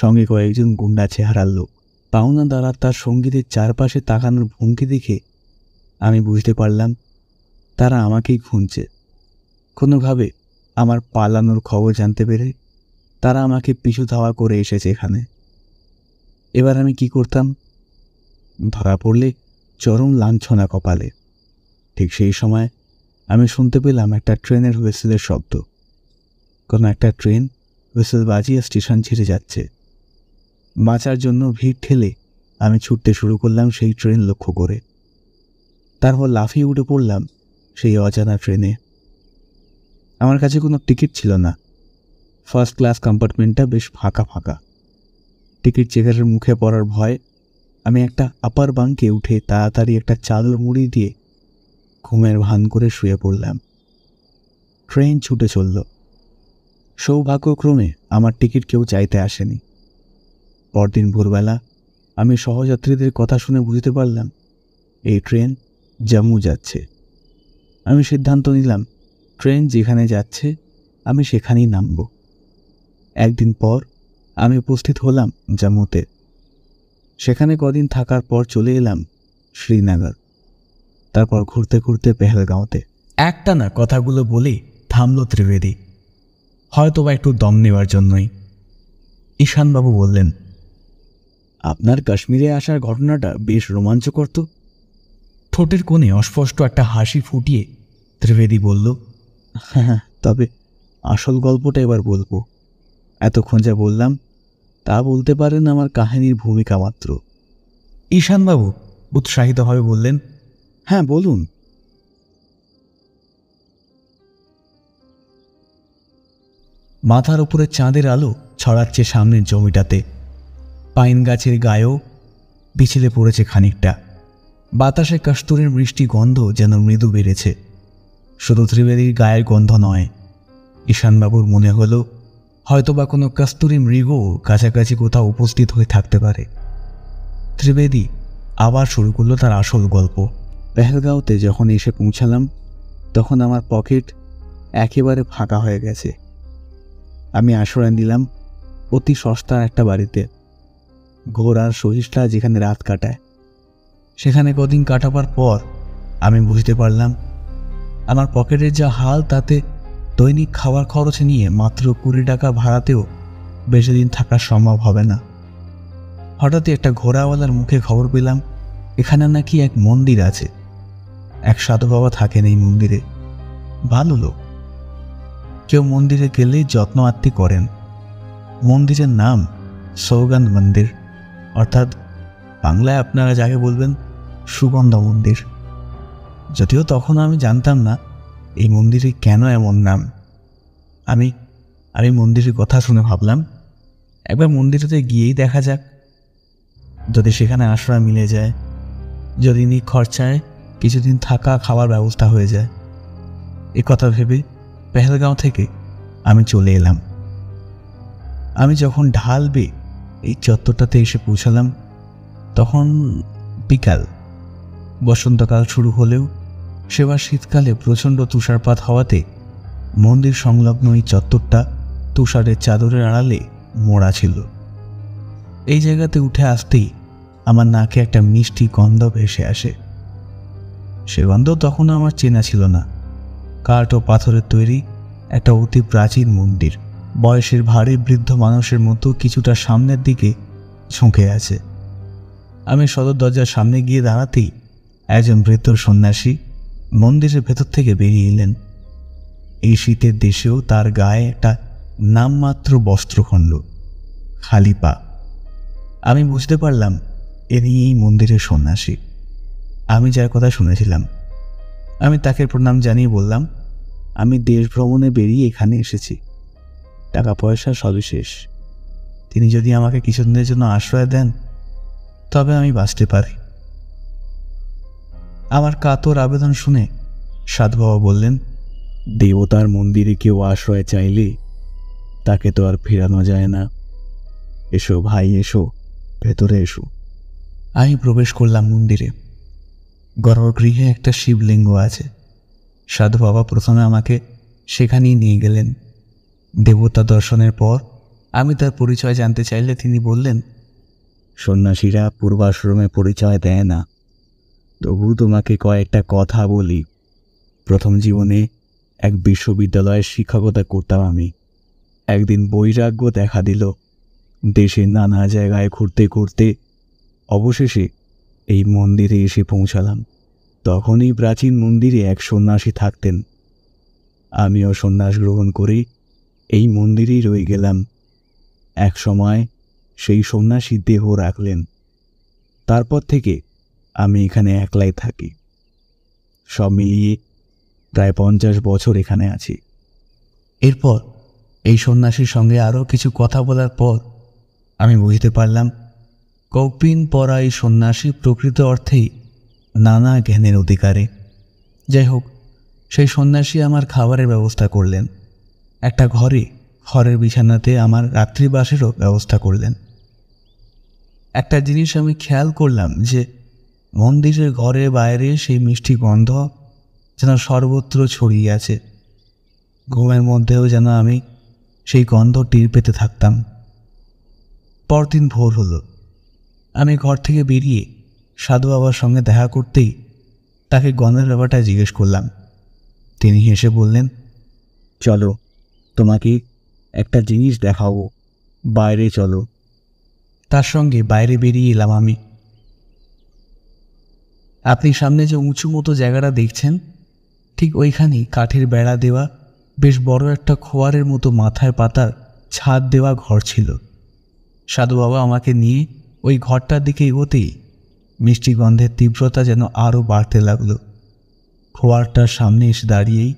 সঙ্গে কয়েকজন গুন্ডা চেহারার লোক পাওনাদার তার সঙ্গীদের চারপাশে তাকানোর ভঙ্গি দেখে আমি বুঝতে পারলাম তারা আমাকেই খুঁজছে কোনোভাবে আমার পালানোর খবর জানতে পেরে তারা আমাকে পিছু ধাওয়া করে এসেছে এখানে এবার আমি কি করতাম ধরা পড়লে চরম লাঞ্ছনা কপালে ঠিক সেই সময় আমি শুনতে পেলাম একটা ট্রেনের হুইসেলের শব্দ কোনো একটা ট্রেন হুইসেল বাজিয়ে স্টেশন ছেড়ে যাচ্ছে বাঁচার জন্য ভিড় ঠেলে আমি ছুটতে শুরু করলাম সেই ট্রেন লক্ষ্য করে তারপর লাফিয়ে উঠে পড়লাম সেই অজানা ট্রেনে আমার কাছে কোনো টিকিট ছিল না ফার্স্ট ক্লাস কম্পার্টমেন্টটা বেশ ফাঁকা ফাঁকা টিকিট চেকারের মুখে পড়ার ভয় আমি একটা আপার বাঙ্কে উঠে তাড়াতাড়ি একটা চাদর মুড়ি দিয়ে ঘুমের ভান করে শুয়ে পড়লাম ট্রেন ছুটে চলল সৌভাগ্যক্রমে আমার টিকিট কেউ চাইতে আসেনি পরদিন ভোরবেলা আমি সহযাত্রীদের কথা শুনে বুঝতে পারলাম এই ট্রেন জম্মু যাচ্ছে আমি সিদ্ধান্ত নিলাম ট্রেন যেখানে যাচ্ছে আমি সেখানেই নামব একদিন পর আমি উপস্থিত হলাম জম্মুতে সেখানে কদিন থাকার পর চলে এলাম শ্রীনগর তারপর ঘুরতে ঘুরতে পেহেলগাঁওতে একটা না কথাগুলো বলি থামল ত্রিবেদী হয়তোবা একটু দম নেওয়ার জন্যই ঈশানবাবু বললেন আপনার কাশ্মীরে আসার ঘটনাটা বেশ রোমাঞ্চকর তো ঠোঁটের কোণে অস্পষ্ট একটা হাসি ফুটিয়ে ত্রিবেদী বলল হ্যাঁ, হ্যাঁ তবে আসল গল্পটা এবার বলবো এতক্ষণ যা বললাম তা বলতে পারেন আমার কাহিনীর ভূমিকা মাত্র ঈশানবাবু উৎসাহিতভাবে বললেন হ্যাঁ বলুন মাথার উপরে চাঁদের আলো ছড়াচ্ছে সামনের জমিটাতে পাইন গাছের গায়েও পিছলে পড়েছে খানিকটা বাতাসে কাস্তুরের মিষ্টি গন্ধ যেন মৃদু বেড়েছে শুধু ত্রিবেদীর গায়ের গন্ধ নয় ঈশানবাবুর মনে হলো হয়তোবা কোনো কাস্তুরি মৃগ কাছাকাছি কোথাও উপস্থিত হয়ে থাকতে পারে ত্রিবেদী আবার শুরু করলো তার আসল গল্প পেহেলগাঁওতে যখন এসে পৌঁছালাম তখন আমার পকেট একেবারে ফাঁকা হয়ে গেছে আমি আশ্রয় নিলাম অতি সস্তার একটা বাড়িতে ঘোড়ার সহিষ্ঠা যেখানে রাত কাটায় সেখানে কদিন কাটাবার পর আমি বুঝতে পারলাম আমার পকেটের যা হাল তাতে দৈনিক খাওয়ার খরচ নিয়ে মাত্র কুড়ি টাকা ভাড়াতেও বেশি দিন থাকা সম্ভব হবে না হঠাৎই একটা ঘোড়াওয়ালার মুখে খবর পেলাম এখানে নাকি এক মন্দির আছে এক সাধু বাবা থাকেন এই মন্দিরে ভালো লোক কেউ মন্দিরে গেলেই যত্ন আত্মি করেন মন্দিরের নাম সৌগান মন্দির অর্থাৎ বাংলায় আপনারা যাকে বলবেন সুগন্ধা মন্দির যদিও তখন আমি জানতাম না এই মন্দিরে কেন এমন নাম আমি আমি মন্দিরের কথা শুনে ভাবলাম একবার মন্দিরেতে গিয়েই দেখা যাক যদি সেখানে আশ্রয় মিলে যায় যদি নি খরচায় কিছুদিন থাকা খাওয়ার ব্যবস্থা হয়ে যায় এ কথা ভেবে পেহেলগাঁও থেকে আমি চলে এলাম আমি যখন ঢাল বেয়ে এই চত্বরটাতে এসে পৌঁছালাম তখন বিকাল বসন্তকাল শুরু হলেও সেবার শীতকালে প্রচণ্ড তুষারপাত হওয়াতে মন্দির সংলগ্ন এই চত্বরটা তুষারের চাদরের আড়ালে মোড়া ছিল এই জায়গাতে উঠে আসতেই আমার নাকে একটা মিষ্টি গন্ধ ভেসে আসে সে গন্ধ তখন আমার চেনা ছিল না কাঠ ও পাথরের তৈরি একটা অতি প্রাচীন মন্দির বয়সের ভারে বৃদ্ধ মানুষের মতো কিছুটা সামনের দিকে ছুঁকে আছে আমি সদর দরজার সামনে গিয়ে দাঁড়াতেই একজন বৃদ্ধ সন্ন্যাসী মন্দিরের ভেতর থেকে বেরিয়ে এলেন এই শীতের দেশেও তার গায়ে একটা নামমাত্র বস্ত্রখণ্ড খালি পা আমি বুঝতে পারলাম এনি এই মন্দিরের সন্ন্যাসী আমি যার কথা শুনেছিলাম আমি তাকে প্রণাম জানিয়ে বললাম আমি দেশ ভ্রমণে বেরিয়ে এখানে এসেছি টাকা পয়সা সবিশেষ তিনি যদি আমাকে কিছুদিনের জন্য আশ্রয় দেন তবে আমি বাঁচতে পারি আমার কাতর আবেদন শুনে সাধুবাবা বললেন দেবতার মন্দিরে কেউ আশ্রয় চাইলে তাকে তো আর ফেরানো যায় না এসো ভাই এসো ভেতরে এসো আমি প্রবেশ করলাম মন্দিরে গর্ভগৃহে একটা শিবলিঙ্গ আছে সাধু বাবা প্রথমে আমাকে সেখানেই নিয়ে গেলেন দেবতা দর্শনের পর আমি তার পরিচয় জানতে চাইলে তিনি বললেন সন্ন্যাসীরা পূর্বাশ্রমে পরিচয় দেয় না তবু তোমাকে কয়েকটা কথা বলি প্রথম জীবনে এক বিশ্ববিদ্যালয়ে শিক্ষকতা করতাম আমি একদিন বৈরাগ্য দেখা দিল দেশের নানা জায়গায় ঘুরতে ঘুরতে অবশেষে এই মন্দিরে এসে পৌঁছালাম তখন এই প্রাচীন মন্দিরে এক সন্ন্যাসী থাকতেন আমিও সন্ন্যাস গ্রহণ করে এই মন্দিরেই রয়ে গেলাম এক সময় সেই সন্ন্যাসী দেহ রাখলেন তারপর থেকে আমি এখানে একলাই থাকি সব মিলিয়ে প্রায় পঞ্চাশ বছর এখানে আছি এরপর এই সন্ন্যাসীর সঙ্গে আরও কিছু কথা বলার পর আমি বুঝতে পারলাম কৌপিন এই সন্ন্যাসী প্রকৃত অর্থেই নানা জ্ঞানের অধিকারে যাই হোক সেই সন্ন্যাসী আমার খাবারের ব্যবস্থা করলেন একটা ঘরে ঘরের বিছানাতে আমার রাত্রিবাসেরও ব্যবস্থা করলেন একটা জিনিস আমি খেয়াল করলাম যে মন্দিরের ঘরে বাইরে সেই মিষ্টি গন্ধ যেন সর্বত্র ছড়িয়ে আছে ঘুমের মধ্যেও যেন আমি সেই গন্ধ টির পেতে থাকতাম পরদিন ভোর হলো আমি ঘর থেকে বেরিয়ে সাধু বাবার সঙ্গে দেখা করতেই তাকে গণের ব্যাপারটা জিজ্ঞেস করলাম তিনি হেসে বললেন চলো তোমাকে একটা জিনিস দেখাবো বাইরে চলো তার সঙ্গে বাইরে বেরিয়ে এলাম আমি আপনি সামনে যে উঁচু মতো জায়গাটা দেখছেন ঠিক ওইখানেই কাঠের বেড়া দেওয়া বেশ বড় একটা খোয়ারের মতো মাথায় পাতার ছাদ দেওয়া ঘর ছিল সাধু বাবা আমাকে নিয়ে ওই ঘরটার দিকে এগোতেই মিষ্টি গন্ধের তীব্রতা যেন আরও বাড়তে লাগল খোয়ারটার সামনে এসে দাঁড়িয়েই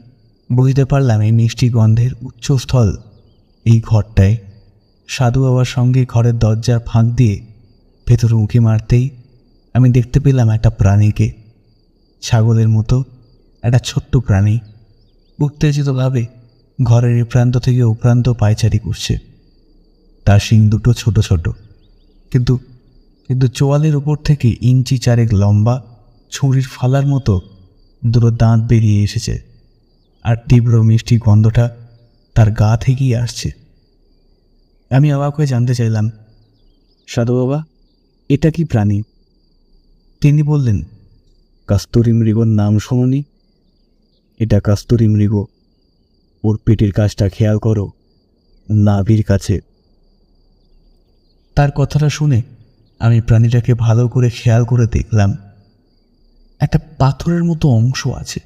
বুঝতে পারলাম এই মিষ্টি গন্ধের উচ্চস্থল এই ঘরটায় সাধু বাবার সঙ্গে ঘরের দরজার ফাঁক দিয়ে ভেতরে উঁকি মারতেই আমি দেখতে পেলাম একটা প্রাণীকে ছাগলের মতো একটা ছোট্ট প্রাণী উত্তেজিতভাবে ঘরের এ প্রান্ত থেকে ও প্রান্ত পায়চারি করছে তার শিং দুটো ছোট ছোট কিন্তু কিন্তু চোয়ালের উপর থেকে ইঞ্চি চারেক লম্বা ছুরির ফালার মতো দুটো দাঁত বেরিয়ে এসেছে আর তীব্র মিষ্টি গন্ধটা তার গা থেকেই আসছে আমি অবাক হয়ে জানতে চাইলাম সাধু বাবা এটা কি প্রাণী তিনি বললেন কাস্তুরি মৃগর নাম শুনুনি এটা কাস্তুরি মৃগ ওর পেটের কাজটা খেয়াল করো নাভির কাছে তার কথাটা শুনে আমি প্রাণীটাকে ভালো করে খেয়াল করে দেখলাম একটা পাথরের মতো অংশ আছে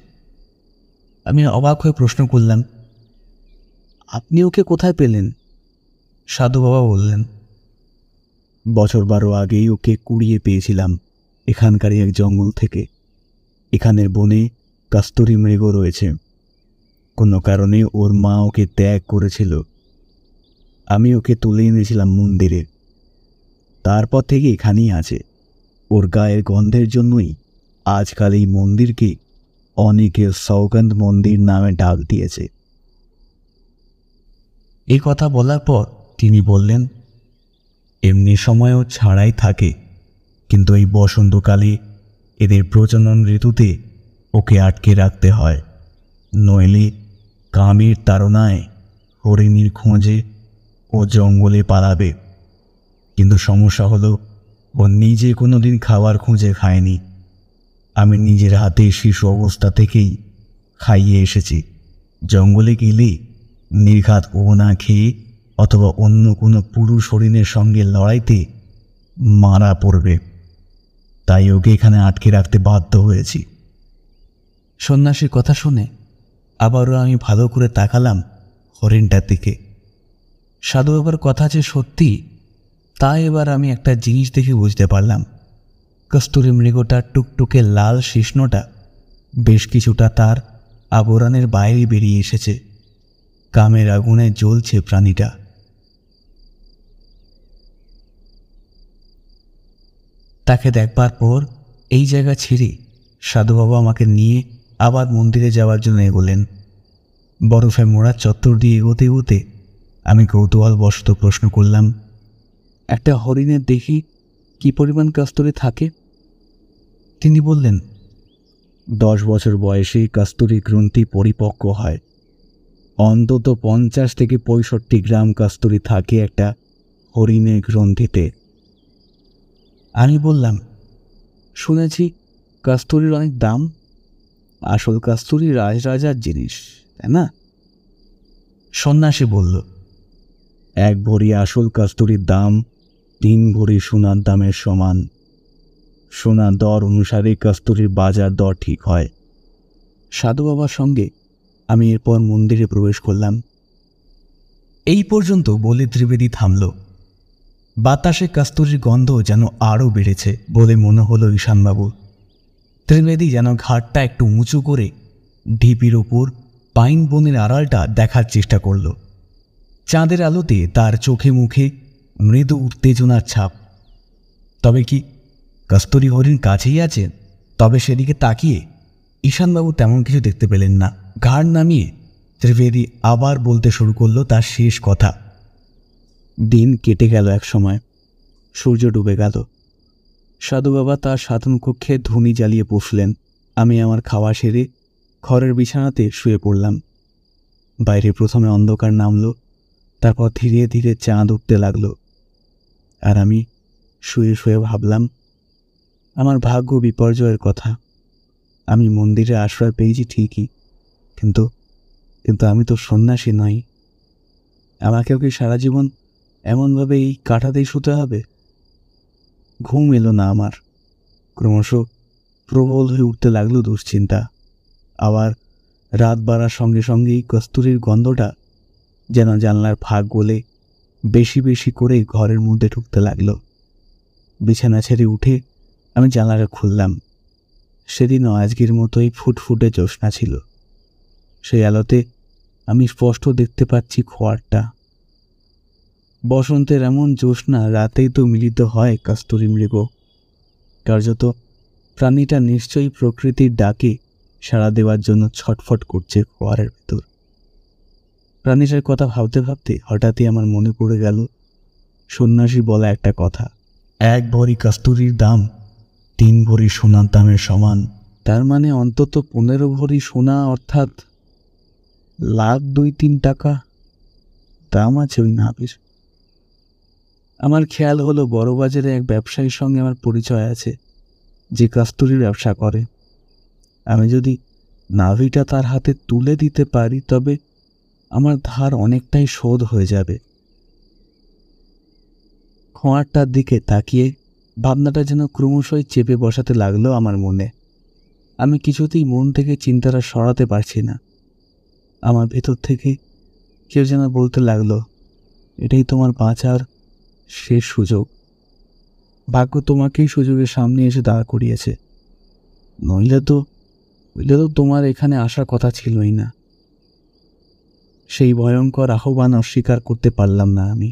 আমি অবাক হয়ে প্রশ্ন করলাম আপনি ওকে কোথায় পেলেন সাধু বাবা বললেন বছর বারো আগেই ওকে কুড়িয়ে পেয়েছিলাম এখানকারই এক জঙ্গল থেকে এখানের বনে কাস্তুরি মৃগ রয়েছে কোনো কারণে ওর মা ওকে ত্যাগ করেছিল আমি ওকে তুলে এনেছিলাম মন্দিরে তারপর থেকে এখানেই আছে ওর গায়ের গন্ধের জন্যই আজকাল এই মন্দিরকে অনেকে সৌগন্ধ মন্দির নামে ডাক দিয়েছে এই কথা বলার পর তিনি বললেন এমনি সময়ও ছাড়াই থাকে কিন্তু এই বসন্তকালে এদের প্রজনন ঋতুতে ওকে আটকে রাখতে হয় নইলে কামের তাড়নায় হরিণীর খোঁজে ও জঙ্গলে পালাবে কিন্তু সমস্যা হলো ও নিজে কোনো দিন খাবার খুঁজে খায়নি আমি নিজের হাতে শিশু অবস্থা থেকেই খাইয়ে এসেছি জঙ্গলে গেলে নির্ঘাত ও না খেয়ে অথবা অন্য কোনো পুরুষ হরিণের সঙ্গে লড়াইতে মারা পড়বে তাই ওকে এখানে আটকে রাখতে বাধ্য হয়েছি সন্ন্যাসীর কথা শুনে আবারও আমি ভালো করে তাকালাম হরিণটার দিকে সাধু বাবার কথা যে সত্যি তা এবার আমি একটা জিনিস দেখে বুঝতে পারলাম কস্তুরি মৃগটার টুকটুকে লাল শিষ্ণটা বেশ কিছুটা তার আবরণের বাইরে বেরিয়ে এসেছে কামের আগুনে জ্বলছে প্রাণীটা তাকে দেখবার পর এই জায়গা ছেড়ে সাধু বাবা আমাকে নিয়ে আবার মন্দিরে যাওয়ার জন্য এগোলেন বরফে মোড়া চত্বর দিয়ে এগোতে এগোতে আমি কৌতূহলবশত প্রশ্ন করলাম একটা হরিণের দেখি কি পরিমাণ কাস্তুরি থাকে তিনি বললেন দশ বছর বয়সে কাস্তুরি গ্রন্থি পরিপক্ক হয় অন্তত পঞ্চাশ থেকে পঁয়ষট্টি গ্রাম কাস্তুরি থাকে একটা হরিণের গ্রন্থিতে আমি বললাম শুনেছি কাস্তুরির অনেক দাম আসল কাস্তুরি রাজরাজার জিনিস তাই না সন্ন্যাসী বলল এক ভরি আসল কাস্তুরির দাম তিন ভরি সোনার দামের সমান সোনা দর অনুসারে কস্তুরীর বাজার দর ঠিক হয় সাধু বাবার সঙ্গে আমি এরপর মন্দিরে প্রবেশ করলাম এই পর্যন্ত বলে ত্রিবেদী থামল বাতাসে কাস্তুরির গন্ধ যেন আরও বেড়েছে বলে মনে হলো ঈশানবাবু ত্রিবেদী যেন ঘাটটা একটু উঁচু করে ঢিপির ওপর পাইন বনের আড়ালটা দেখার চেষ্টা করল চাঁদের আলোতে তার চোখে মুখে মৃদু উত্তেজনার ছাপ তবে কি কস্তুরী হরিণ কাছেই আছেন তবে সেদিকে তাকিয়ে ঈশানবাবু তেমন কিছু দেখতে পেলেন না ঘাড় নামিয়ে ত্রিবেদী আবার বলতে শুরু করলো তার শেষ কথা দিন কেটে গেল এক সময় সূর্য ডুবে গেল সাধু বাবা তার সাধন কক্ষে ধুনি জ্বালিয়ে বসলেন আমি আমার খাওয়া সেরে খড়ের বিছানাতে শুয়ে পড়লাম বাইরে প্রথমে অন্ধকার নামল তারপর ধীরে ধীরে চাঁদ উঠতে লাগলো আর আমি শুয়ে শুয়ে ভাবলাম আমার ভাগ্য বিপর্যয়ের কথা আমি মন্দিরে আশ্রয় পেয়েছি ঠিকই কিন্তু কিন্তু আমি তো সন্ন্যাসী নই আমাকেও কি সারা জীবন এমনভাবে এই কাঠাতেই শুতে হবে ঘুম এলো না আমার ক্রমশ প্রবল হয়ে উঠতে লাগলো দুশ্চিন্তা আবার রাত বাড়ার সঙ্গে সঙ্গেই কস্তুরীর গন্ধটা যেন জানলার ফাঁক গোলে বেশি বেশি করে ঘরের মধ্যে ঢুকতে লাগল বিছানা ছেড়ে উঠে আমি জানালা খুললাম সেদিনও আজকের মতোই ফুটফুটে জোসনা ছিল সেই আলোতে আমি স্পষ্ট দেখতে পাচ্ছি খোয়ারটা বসন্তের এমন জ্যোৎস্না রাতেই তো মিলিত হয় কাস্তুরি মৃগ কার্যত প্রাণীটা নিশ্চয়ই প্রকৃতির ডাকে সাড়া দেওয়ার জন্য ছটফট করছে খোয়ারের ভেতর প্রাণীটার কথা ভাবতে ভাবতে হঠাৎই আমার মনে পড়ে গেল সন্ন্যাসী বলা একটা কথা এক ভরি কাস্তুরির দাম তিন ভরি সোনার দামের সমান তার মানে অন্তত পনেরো ভরি সোনা অর্থাৎ লাখ দুই তিন টাকা দাম আছে ওই নাপির আমার খেয়াল হলো বড়বাজারে এক ব্যবসায়ীর সঙ্গে আমার পরিচয় আছে যে কাস্তুরির ব্যবসা করে আমি যদি নাভিটা তার হাতে তুলে দিতে পারি তবে আমার ধার অনেকটাই শোধ হয়ে যাবে খোঁয়ারটার দিকে তাকিয়ে ভাবনাটা যেন ক্রমশই চেপে বসাতে লাগলো আমার মনে আমি কিছুতেই মন থেকে চিন্তাটা সরাতে পারছি না আমার ভেতর থেকে কেউ যেন বলতে লাগলো এটাই তোমার বাঁচার শেষ সুযোগ ভাগ্য তোমাকেই সুযোগের সামনে এসে দাঁড় করিয়েছে নইলে তো নইলে তো তোমার এখানে আসার কথা ছিলই না সেই ভয়ঙ্কর আহ্বান অস্বীকার করতে পারলাম না আমি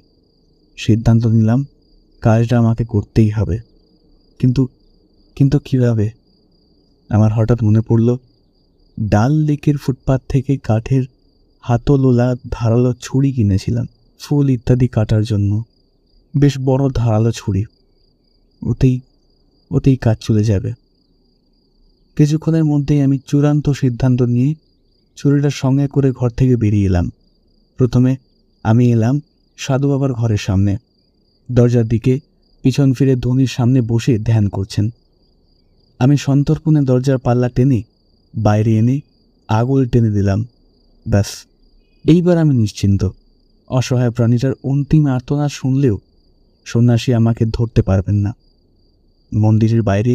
সিদ্ধান্ত নিলাম কাজটা আমাকে করতেই হবে কিন্তু কিন্তু কিভাবে আমার হঠাৎ মনে পড়ল ডাল লেকের ফুটপাথ থেকে কাঠের হাতলোলা ধারালো ছুরি কিনেছিলাম ফুল ইত্যাদি কাটার জন্য বেশ বড় ধারালো ছুরি ওতেই ওতেই কাজ চলে যাবে কিছুক্ষণের মধ্যেই আমি চূড়ান্ত সিদ্ধান্ত নিয়ে ছুরিটা সঙ্গে করে ঘর থেকে বেরিয়ে এলাম প্রথমে আমি এলাম সাধু বাবার ঘরের সামনে দরজার দিকে পিছন ফিরে ধনির সামনে বসে ধ্যান করছেন আমি সন্তর্পণে দরজার পাল্লা টেনে বাইরে এনে আগুল টেনে দিলাম ব্যাস এইবার আমি নিশ্চিন্ত অসহায় প্রাণীটার অন্তিম আর্তনা শুনলেও সন্ন্যাসী আমাকে ধরতে পারবেন না মন্দিরের বাইরে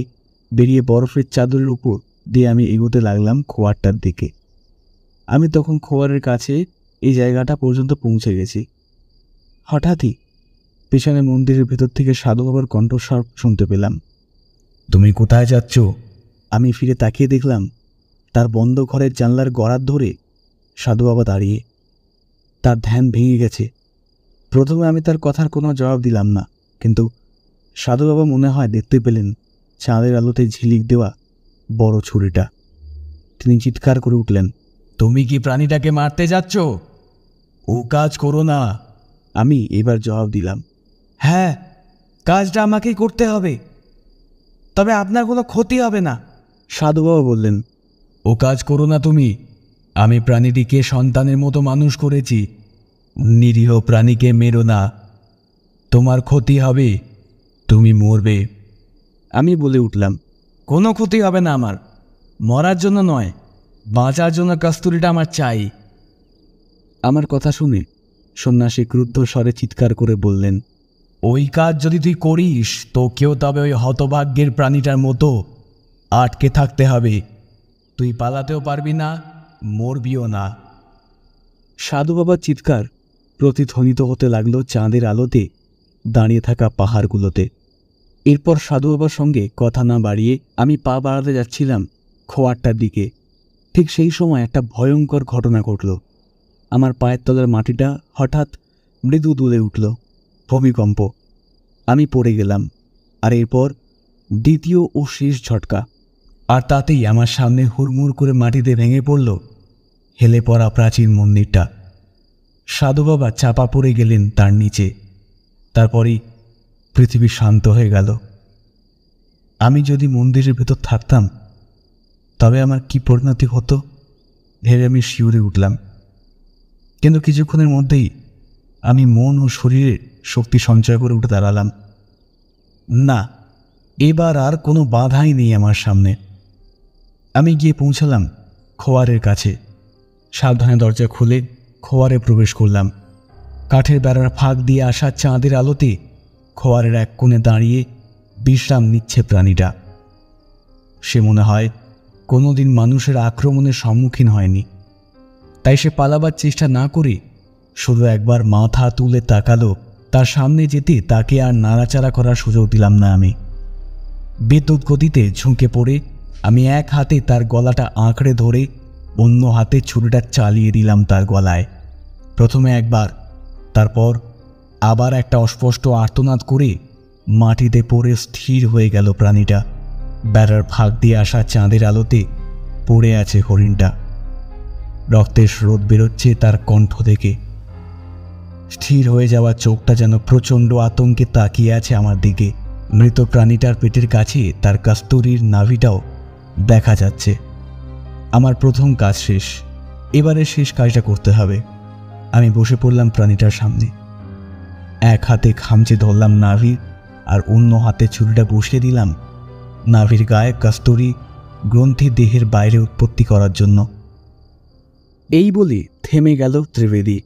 বেরিয়ে বরফের চাদরের উপর দিয়ে আমি এগোতে লাগলাম খোয়ারটার দিকে আমি তখন খোয়ারের কাছে এই জায়গাটা পর্যন্ত পৌঁছে গেছি হঠাৎই পেছনে মন্দিরের ভেতর থেকে সাধু বাবার কণ্ঠস্বর শুনতে পেলাম তুমি কোথায় যাচ্ছ আমি ফিরে তাকিয়ে দেখলাম তার বন্ধ ঘরের জানলার গড়ার ধরে সাধু বাবা দাঁড়িয়ে তার ধ্যান ভেঙে গেছে প্রথমে আমি তার কথার কোনো জবাব দিলাম না কিন্তু সাধু বাবা মনে হয় দেখতে পেলেন চাঁদের আলোতে ঝিলিক দেওয়া বড় ছুরিটা তিনি চিৎকার করে উঠলেন তুমি কি প্রাণীটাকে মারতে যাচ্ছ ও কাজ করো না আমি এবার জবাব দিলাম হ্যাঁ কাজটা আমাকেই করতে হবে তবে আপনার কোনো ক্ষতি হবে না সাধুবাবু বললেন ও কাজ করো না তুমি আমি প্রাণীটিকে সন্তানের মতো মানুষ করেছি নিরীহ প্রাণীকে মেরো না তোমার ক্ষতি হবে তুমি মরবে আমি বলে উঠলাম কোনো ক্ষতি হবে না আমার মরার জন্য নয় বাঁচার জন্য কস্তুরিটা আমার চাই আমার কথা শুনে সন্ন্যাসী ক্রুদ্ধ স্বরে চিৎকার করে বললেন ওই কাজ যদি তুই করিস তো কেউ তবে ওই হতভাগ্যের প্রাণীটার মতো আটকে থাকতে হবে তুই পালাতেও পারবি না মরবিও না সাধু বাবার চিৎকার প্রতিধ্বনিত হতে লাগলো চাঁদের আলোতে দাঁড়িয়ে থাকা পাহাড়গুলোতে এরপর সাধু বাবার সঙ্গে কথা না বাড়িয়ে আমি পা বাড়াতে যাচ্ছিলাম খোয়ারটার দিকে ঠিক সেই সময় একটা ভয়ঙ্কর ঘটনা ঘটল আমার পায়ের তলার মাটিটা হঠাৎ মৃদু দুলে উঠল ভূমিকম্প আমি পড়ে গেলাম আর এরপর দ্বিতীয় ও শেষ ঝটকা আর তাতেই আমার সামনে হুড়মুড় করে মাটিতে ভেঙে পড়ল হেলে পড়া প্রাচীন মন্দিরটা সাধু বাবা চাপা পড়ে গেলেন তার নিচে তারপরই পৃথিবী শান্ত হয়ে গেল আমি যদি মন্দিরের ভেতর থাকতাম তবে আমার কি পরিণতি হতো ভেবে আমি শিউরে উঠলাম কিন্তু কিছুক্ষণের মধ্যেই আমি মন ও শরীরে শক্তি সঞ্চয় করে উঠে দাঁড়ালাম না এবার আর কোনো বাধাই নেই আমার সামনে আমি গিয়ে পৌঁছালাম খোয়ারের কাছে সাবধানে দরজা খুলে খোয়ারে প্রবেশ করলাম কাঠের বেড়ার ফাঁক দিয়ে আসা চাঁদের আলোতে খোয়ারের এক কোণে দাঁড়িয়ে বিশ্রাম নিচ্ছে প্রাণীটা সে মনে হয় কোনোদিন মানুষের আক্রমণের সম্মুখীন হয়নি তাই সে পালাবার চেষ্টা না করে শুধু একবার মাথা তুলে তাকালো তার সামনে যেতে তাকে আর নাড়াচাড়া করার সুযোগ দিলাম না আমি বিদ্যুৎ গতিতে ঝুঁকে পড়ে আমি এক হাতে তার গলাটা আঁকড়ে ধরে অন্য হাতে ছুরিটা চালিয়ে দিলাম তার গলায় প্রথমে একবার তারপর আবার একটা অস্পষ্ট আর্তনাদ করে মাটিতে পড়ে স্থির হয়ে গেল প্রাণীটা বেড়ার ফাঁক দিয়ে আসা চাঁদের আলোতে পড়ে আছে হরিণটা রক্তের স্রোত বেরোচ্ছে তার কণ্ঠ থেকে স্থির হয়ে যাওয়া চোখটা যেন প্রচণ্ড আতঙ্কে তাকিয়ে আছে আমার দিকে মৃত প্রাণীটার পেটের কাছে তার কাস্তুরির নাভিটাও দেখা যাচ্ছে আমার প্রথম কাজ শেষ এবারে শেষ কাজটা করতে হবে আমি বসে পড়লাম প্রাণীটার সামনে এক হাতে খামচে ধরলাম নাভি আর অন্য হাতে ছুরিটা বসিয়ে দিলাম নাভির গায়ে কাস্তুরি গ্রন্থি দেহের বাইরে উৎপত্তি করার জন্য এই বলে থেমে গেল ত্রিবেদী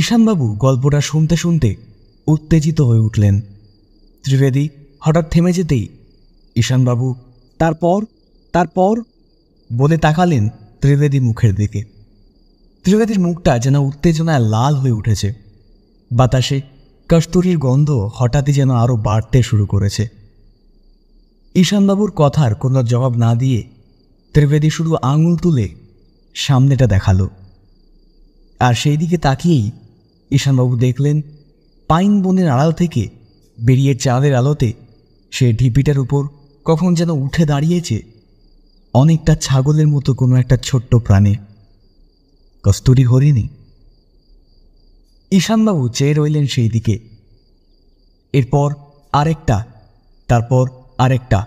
ঈশানবাবু গল্পটা শুনতে শুনতে উত্তেজিত হয়ে উঠলেন ত্রিবেদী হঠাৎ থেমে যেতেই ঈশানবাবু তারপর তারপর বলে তাকালেন ত্রিবেদী মুখের দিকে ত্রিবেদীর মুখটা যেন উত্তেজনায় লাল হয়ে উঠেছে বাতাসে কস্তুরীর গন্ধ হঠাৎই যেন আরও বাড়তে শুরু করেছে ঈশানবাবুর কথার কোনো জবাব না দিয়ে ত্রিবেদী শুধু আঙুল তুলে সামনেটা দেখালো আর সেই দিকে তাকিয়েই ঈশানবাবু দেখলেন পাইন বনের আড়াল থেকে বেরিয়ে চাঁদের আলোতে সে ঢিপিটার উপর কখন যেন উঠে দাঁড়িয়েছে অনেকটা ছাগলের মতো কোনো একটা ছোট্ট প্রাণে কস্তুরি হরিণী ঈশানবাবু চেয়ে রইলেন সেই দিকে এরপর আরেকটা তারপর আরেকটা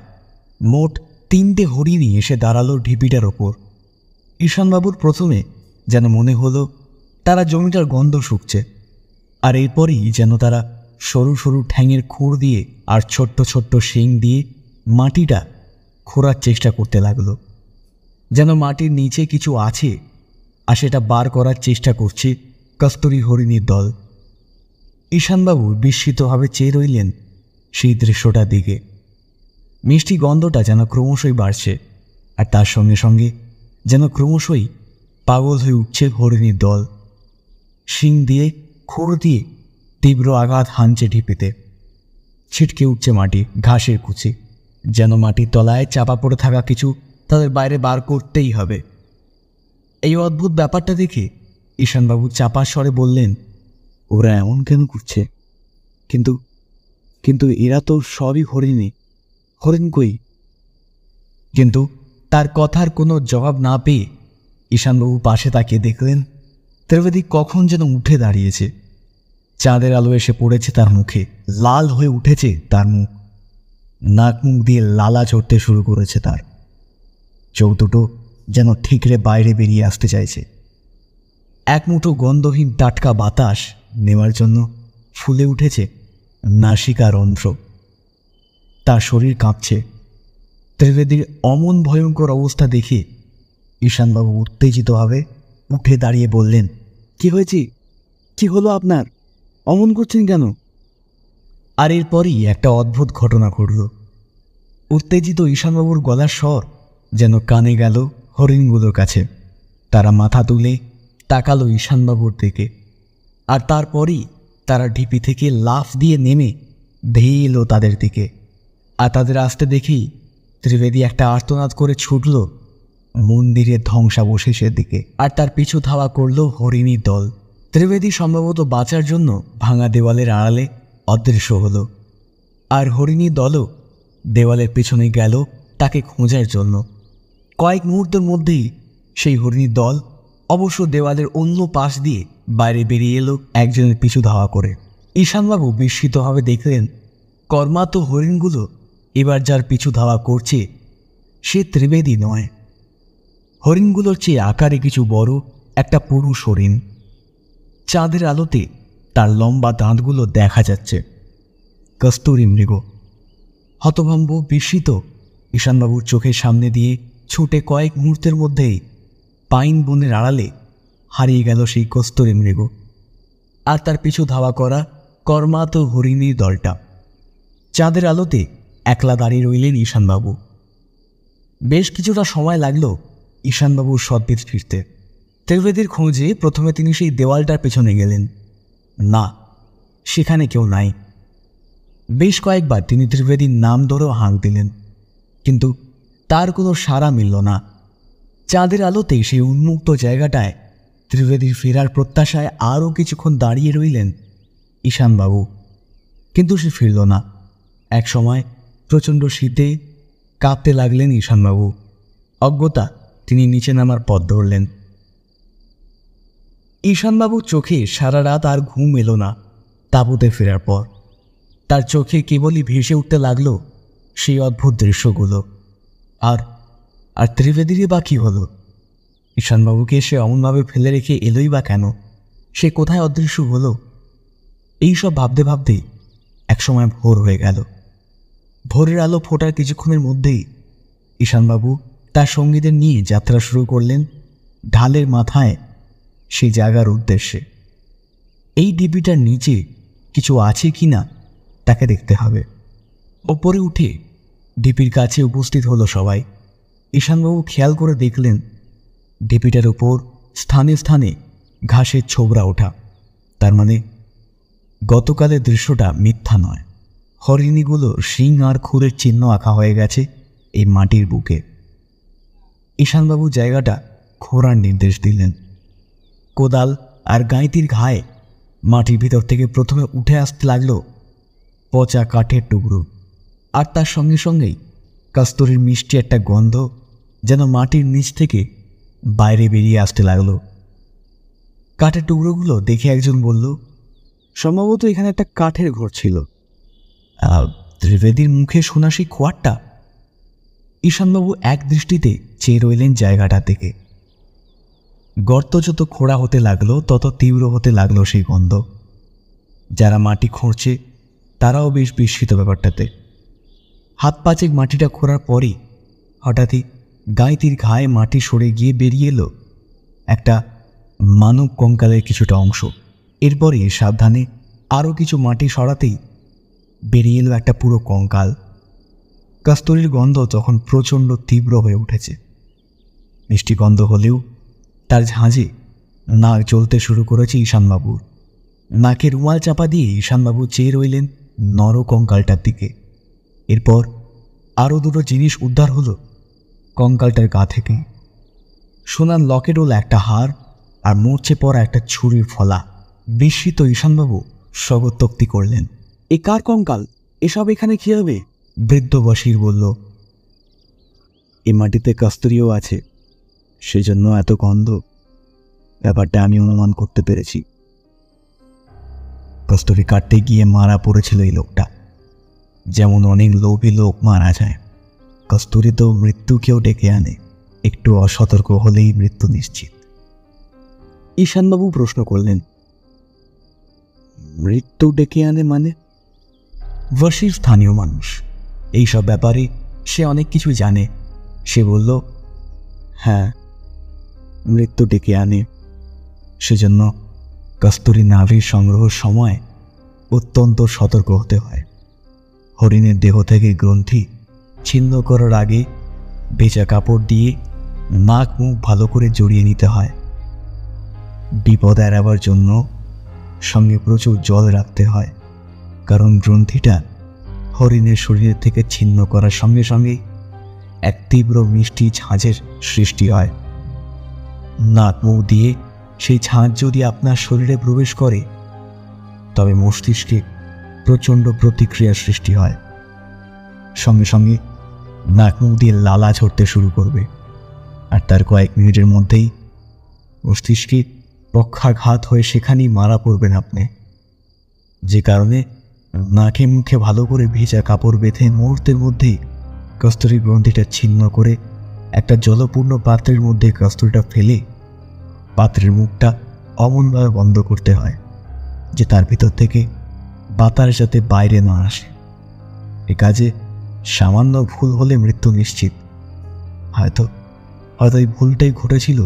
মোট তিনটে হরিণই এসে দাঁড়ালো ঢিপিটার ওপর ঈশানবাবুর প্রথমে যেন মনে হলো তারা জমিটার গন্ধ শুকছে আর এরপরই যেন তারা সরু সরু ঠ্যাঙের খুঁড় দিয়ে আর ছোট্ট ছোট্ট শিং দিয়ে মাটিটা খোঁড়ার চেষ্টা করতে লাগলো যেন মাটির নিচে কিছু আছে আর সেটা বার করার চেষ্টা করছে কস্তুরি হরিণীর দল ঈশানবাবু বিস্মিতভাবে চেয়ে রইলেন সেই দৃশ্যটার দিকে মিষ্টি গন্ধটা যেন ক্রমশই বাড়ছে আর তার সঙ্গে সঙ্গে যেন ক্রমশই পাগল হয়ে উঠছে হরিণীর দল শিং দিয়ে খুঁড়ো দিয়ে তীব্র আঘাত হানছে ঢিপিতে ছিটকে উঠছে মাটি ঘাসের কুচি যেন মাটির তলায় চাপা পড়ে থাকা কিছু তাদের বাইরে বার করতেই হবে এই অদ্ভুত ব্যাপারটা দেখে ঈশানবাবু চাপা স্বরে বললেন ওরা এমন কেন করছে কিন্তু কিন্তু এরা তো সবই হরিণী হরিণ কই কিন্তু তার কথার কোনো জবাব না পেয়ে ঈশানবাবু পাশে তাকিয়ে দেখলেন ত্রিবেদী কখন যেন উঠে দাঁড়িয়েছে চাঁদের আলো এসে পড়েছে তার মুখে লাল হয়ে উঠেছে তার মুখ নাক মুখ দিয়ে লালা চড়তে শুরু করেছে তার চৌতুটো যেন ঠিকরে বাইরে বেরিয়ে আসতে চাইছে এক মুঠো গন্ধহীন টাটকা বাতাস নেওয়ার জন্য ফুলে উঠেছে নাসিকা রন্ধ্র তার শরীর কাঁপছে ত্রিবেদীর অমন ভয়ঙ্কর অবস্থা দেখে ঈশানবাবু উত্তেজিতভাবে উঠে দাঁড়িয়ে বললেন কি হয়েছে কি হলো আপনার অমন করছেন কেন আর এরপরই একটা অদ্ভুত ঘটনা ঘটল উত্তেজিত ঈশানবাবুর গলার স্বর যেন কানে গেল হরিণগুলোর কাছে তারা মাথা তুলে তাকালো ঈশানবাবুর দিকে আর তারপরই তারা ঢিপি থেকে লাফ দিয়ে নেমে ধেয়েলো তাদের দিকে আর তাদের আসতে দেখি ত্রিবেদী একটা আর্তনাদ করে ছুটল মন্দিরের ধ্বংসাবশেষের দিকে আর তার পিছু ধাওয়া করল হরিণীর দল ত্রিবেদী সম্ভবত বাঁচার জন্য ভাঙা দেওয়ালের আড়ালে অদৃশ্য হলো আর হরিণী দলও দেওয়ালের পেছনে গেল তাকে খোঁজার জন্য কয়েক মুহূর্তের মধ্যেই সেই হরিণীর দল অবশ্য দেওয়ালের অন্য পাশ দিয়ে বাইরে বেরিয়ে এলো একজনের পিছু ধাওয়া করে ঈশানবাবু বিস্মিতভাবে দেখলেন কর্মাত হরিণগুলো এবার যার পিছু ধাওয়া করছে সে ত্রিবেদী নয় হরিণগুলোর চেয়ে আকারে কিছু বড় একটা পুরুষ হরিণ চাঁদের আলোতে তার লম্বা দাঁতগুলো দেখা যাচ্ছে কস্তুরী মৃগ হতভম্ব বিস্মিত ঈশানবাবুর চোখের সামনে দিয়ে ছুটে কয়েক মুহূর্তের মধ্যেই পাইন বনের আড়ালে হারিয়ে গেল সেই কস্তুরী মৃগ আর তার পিছু ধাওয়া করা কর্মাত হরিণীর দলটা চাঁদের আলোতে একলা দাঁড়িয়ে রইলেন ঈশানবাবু বেশ কিছুটা সময় লাগলো ঈশানবাবুর সদ্বিত ফিরতে ত্রিবেদীর খোঁজে প্রথমে তিনি সেই দেওয়ালটার পেছনে গেলেন না সেখানে কেউ নাই বেশ কয়েকবার তিনি ত্রিবেদীর নাম ধরেও হাঁক দিলেন কিন্তু তার কোনো সাড়া মিলল না চাঁদের আলোতে সেই উন্মুক্ত জায়গাটায় ত্রিবেদীর ফেরার প্রত্যাশায় আরও কিছুক্ষণ দাঁড়িয়ে রইলেন ঈশানবাবু কিন্তু সে ফিরল না এক সময় প্রচণ্ড শীতে কাঁপতে লাগলেন ঈশানবাবু অজ্ঞতা তিনি নিচে নামার পথ ধরলেন ঈশানবাবু চোখে সারা রাত আর ঘুম এলো না তাঁবুতে ফেরার পর তার চোখে কেবলই ভেসে উঠতে লাগলো সেই অদ্ভুত দৃশ্যগুলো আর আর ত্রিবেদীরই বা কী হলো ঈশানবাবুকে সে অমনভাবে ফেলে রেখে এলোই বা কেন সে কোথায় অদৃশ্য হলো এইসব ভাবতে ভাবতে একসময় ভোর হয়ে গেল ভোরের আলো ফোটার কিছুক্ষণের মধ্যেই ঈশানবাবু তার সঙ্গীদের নিয়ে যাত্রা শুরু করলেন ঢালের মাথায় সেই জায়গার উদ্দেশ্যে এই ডিবিটার নিচে কিছু আছে কি না তাকে দেখতে হবে ওপরে উঠে ডিপির কাছে উপস্থিত হলো সবাই ঈশানবাবু খেয়াল করে দেখলেন ডিপিটার উপর স্থানে স্থানে ঘাসের ছোবরা ওঠা তার মানে গতকালের দৃশ্যটা মিথ্যা নয় হরিণীগুলো শিং আর খুরের চিহ্ন আঁকা হয়ে গেছে এই মাটির বুকে ঈশানবাবু জায়গাটা খোঁড়ার নির্দেশ দিলেন কোদাল আর গাঁইতির ঘায়ে মাটির ভিতর থেকে প্রথমে উঠে আসতে লাগলো পচা কাঠের টুকরো আর তার সঙ্গে সঙ্গেই কাস্তরির মিষ্টি একটা গন্ধ যেন মাটির নিচ থেকে বাইরে বেরিয়ে আসতে লাগলো কাঠের টুকরোগুলো দেখে একজন বলল সম্ভবত এখানে একটা কাঠের ঘর ছিল ত্রিবেদীর মুখে শোনা সেই খোয়ারটা ঈশানবাবু এক দৃষ্টিতে চেয়ে রইলেন জায়গাটার দিকে গর্ত যত খোঁড়া হতে লাগলো তত তীব্র হতে লাগলো সেই গন্ধ যারা মাটি খোঁড়ছে তারাও বেশ বিস্মিত ব্যাপারটাতে হাত পাচেক মাটিটা খোঁড়ার পরই হঠাৎই গাঁইতির ঘায়ে মাটি সরে গিয়ে বেরিয়ে এলো একটা মানব কঙ্কালের কিছুটা অংশ এরপরে সাবধানে আরও কিছু মাটি সরাতেই বেরিয়ে এলো একটা পুরো কঙ্কাল কাস্তরির গন্ধ তখন প্রচণ্ড তীব্র হয়ে উঠেছে মিষ্টি গন্ধ হলেও তার ঝাঁঝে নাক চলতে শুরু করেছে ঈশানবাবুর নাকে রুমাল চাপা দিয়ে ঈশানবাবু চেয়ে রইলেন নর কঙ্কালটার দিকে এরপর আরও দুটো জিনিস উদ্ধার হল কঙ্কালটার গা থেকে সোনার লকেট হল একটা হার আর মরছে পড়া একটা ছুরির ফলা বিস্মিত ঈশানবাবু স্বগতোক্তি করলেন এ কার কঙ্কাল এসব এখানে কী হবে বৃদ্ধ বসির বলল এ মাটিতে কাস্তুরিও আছে সেজন্য এত গন্ধ ব্যাপারটা আমি অনুমান করতে পেরেছি কস্তুরি কাটতে গিয়ে মারা পড়েছিল এই লোকটা যেমন অনেক লোভী লোক মারা যায় কস্তুরি তো মৃত্যুকেও ডেকে আনে একটু অসতর্ক হলেই মৃত্যু নিশ্চিত ঈশানবাবু প্রশ্ন করলেন মৃত্যু ডেকে আনে মানে বসির স্থানীয় মানুষ এই সব ব্যাপারে সে অনেক কিছু জানে সে বলল হ্যাঁ মৃত্যু ডেকে আনে সেজন্য কস্তুরি নাভির সংগ্রহের সময় অত্যন্ত সতর্ক হতে হয় হরিণের দেহ থেকে গ্রন্থি ছিন্ন করার আগে বেচা কাপড় দিয়ে নাক মুখ ভালো করে জড়িয়ে নিতে হয় বিপদ এড়াবার জন্য সঙ্গে প্রচুর জল রাখতে হয় কারণ গ্রন্থিটা হরিণের শরীর থেকে ছিন্ন করার সঙ্গে সঙ্গে এক তীব্র মিষ্টি ঝাঁঝের সৃষ্টি হয় নাক মুখ দিয়ে সেই ঝাঁঝ যদি আপনার শরীরে প্রবেশ করে তবে মস্তিষ্কে প্রচণ্ড প্রতিক্রিয়ার সৃষ্টি হয় সঙ্গে সঙ্গে নাক মুখ দিয়ে লালা ঝরতে শুরু করবে আর তার কয়েক মিনিটের মধ্যেই মস্তিষ্কে পক্ষাঘাত হয়ে সেখানেই মারা পড়বেন আপনি যে কারণে নাকে মুখে ভালো করে ভেজা কাপড় বেঁধে মুহূর্তের মধ্যেই কস্তুরির গ্রন্থিটা ছিন্ন করে একটা জলপূর্ণ পাত্রের মধ্যে কস্তুরিটা ফেলে পাত্রের মুখটা অমনভাবে বন্ধ করতে হয় যে তার ভিতর থেকে বাতার সাথে বাইরে না আসে এ কাজে সামান্য ভুল হলে মৃত্যু নিশ্চিত হয়তো হয়তো এই ভুলটাই ঘটেছিল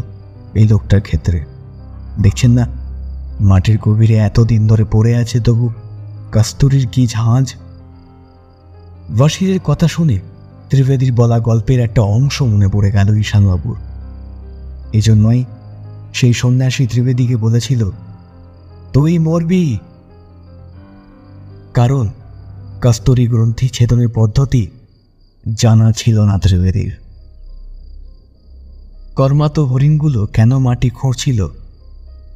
এই লোকটার ক্ষেত্রে দেখছেন না মাটির গভীরে এতদিন ধরে পড়ে আছে তবু কাস্তুরির কি ঝাঁজ বাসিরের কথা শুনে ত্রিবেদীর বলা গল্পের একটা অংশ মনে পড়ে গেল ঈশানবাবুর এজন্যই সেই সন্ন্যাসী ত্রিবেদীকে বলেছিল তুই মরবি কারণ কস্তুরি গ্রন্থি ছেদনের পদ্ধতি জানা ছিল না ত্রিবেদীর কর্মাত হরিণগুলো কেন মাটি খোঁড়ছিল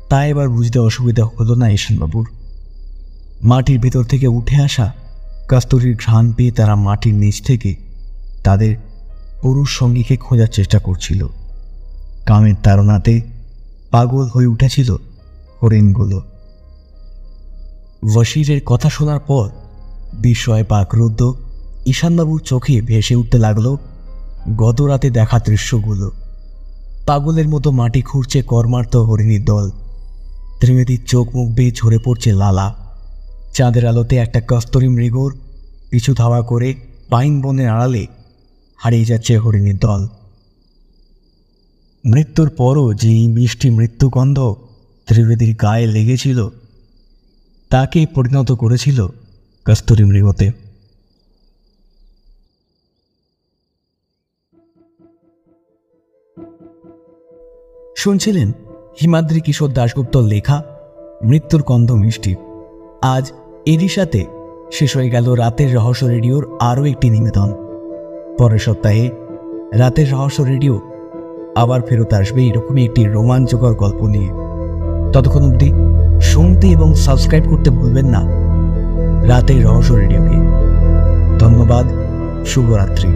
তা এবার বুঝতে অসুবিধা হলো না ঈশানবাবুর মাটির ভেতর থেকে উঠে আসা কাস্তুরির ঘ্রাণ পেয়ে তারা মাটির নিচ থেকে তাদের পুরুষ সঙ্গীকে খোঁজার চেষ্টা করছিল কামের তাড়নাতে পাগল হয়ে উঠেছিল হরিণগুলো বশিরের কথা শোনার পর বিস্ময়ে পাকরুদ্ধ ঈশানবাবুর চোখে ভেসে উঠতে লাগল গত রাতে দেখা দৃশ্যগুলো পাগলের মতো মাটি খুঁড়ছে কর্মার্থ হরিণীর দল ত্রিবেদীর চোখ মুখ বেয়ে ঝরে পড়ছে লালা চাঁদের আলোতে একটা কস্তরি মৃগর পিছু ধাওয়া করে পাইন বনের আড়ালে হারিয়ে যাচ্ছে হরিণীর দল মৃত্যুর পরও যে মিষ্টি মৃত্যুগন্ধ ত্রিবেদীর গায়ে লেগেছিল তাকে পরিণত করেছিল কস্তুরী মৃগতে শুনছিলেন হিমাদ্রি কিশোর দাশগুপ্তর লেখা মৃত্যুর কন্ধ মিষ্টি আজ এরই সাথে শেষ হয়ে গেল রাতের রহস্য রেডিওর আরও একটি নিবেদন পরের সপ্তাহে রাতের রহস্য রেডিও আবার ফেরত আসবে এরকমই একটি রোমাঞ্চকর গল্প নিয়ে ততক্ষণ অব্দি শুনতে এবং সাবস্ক্রাইব করতে ভুলবেন না রাতের রহস্য রেডিওকে ধন্যবাদ শুভরাত্রি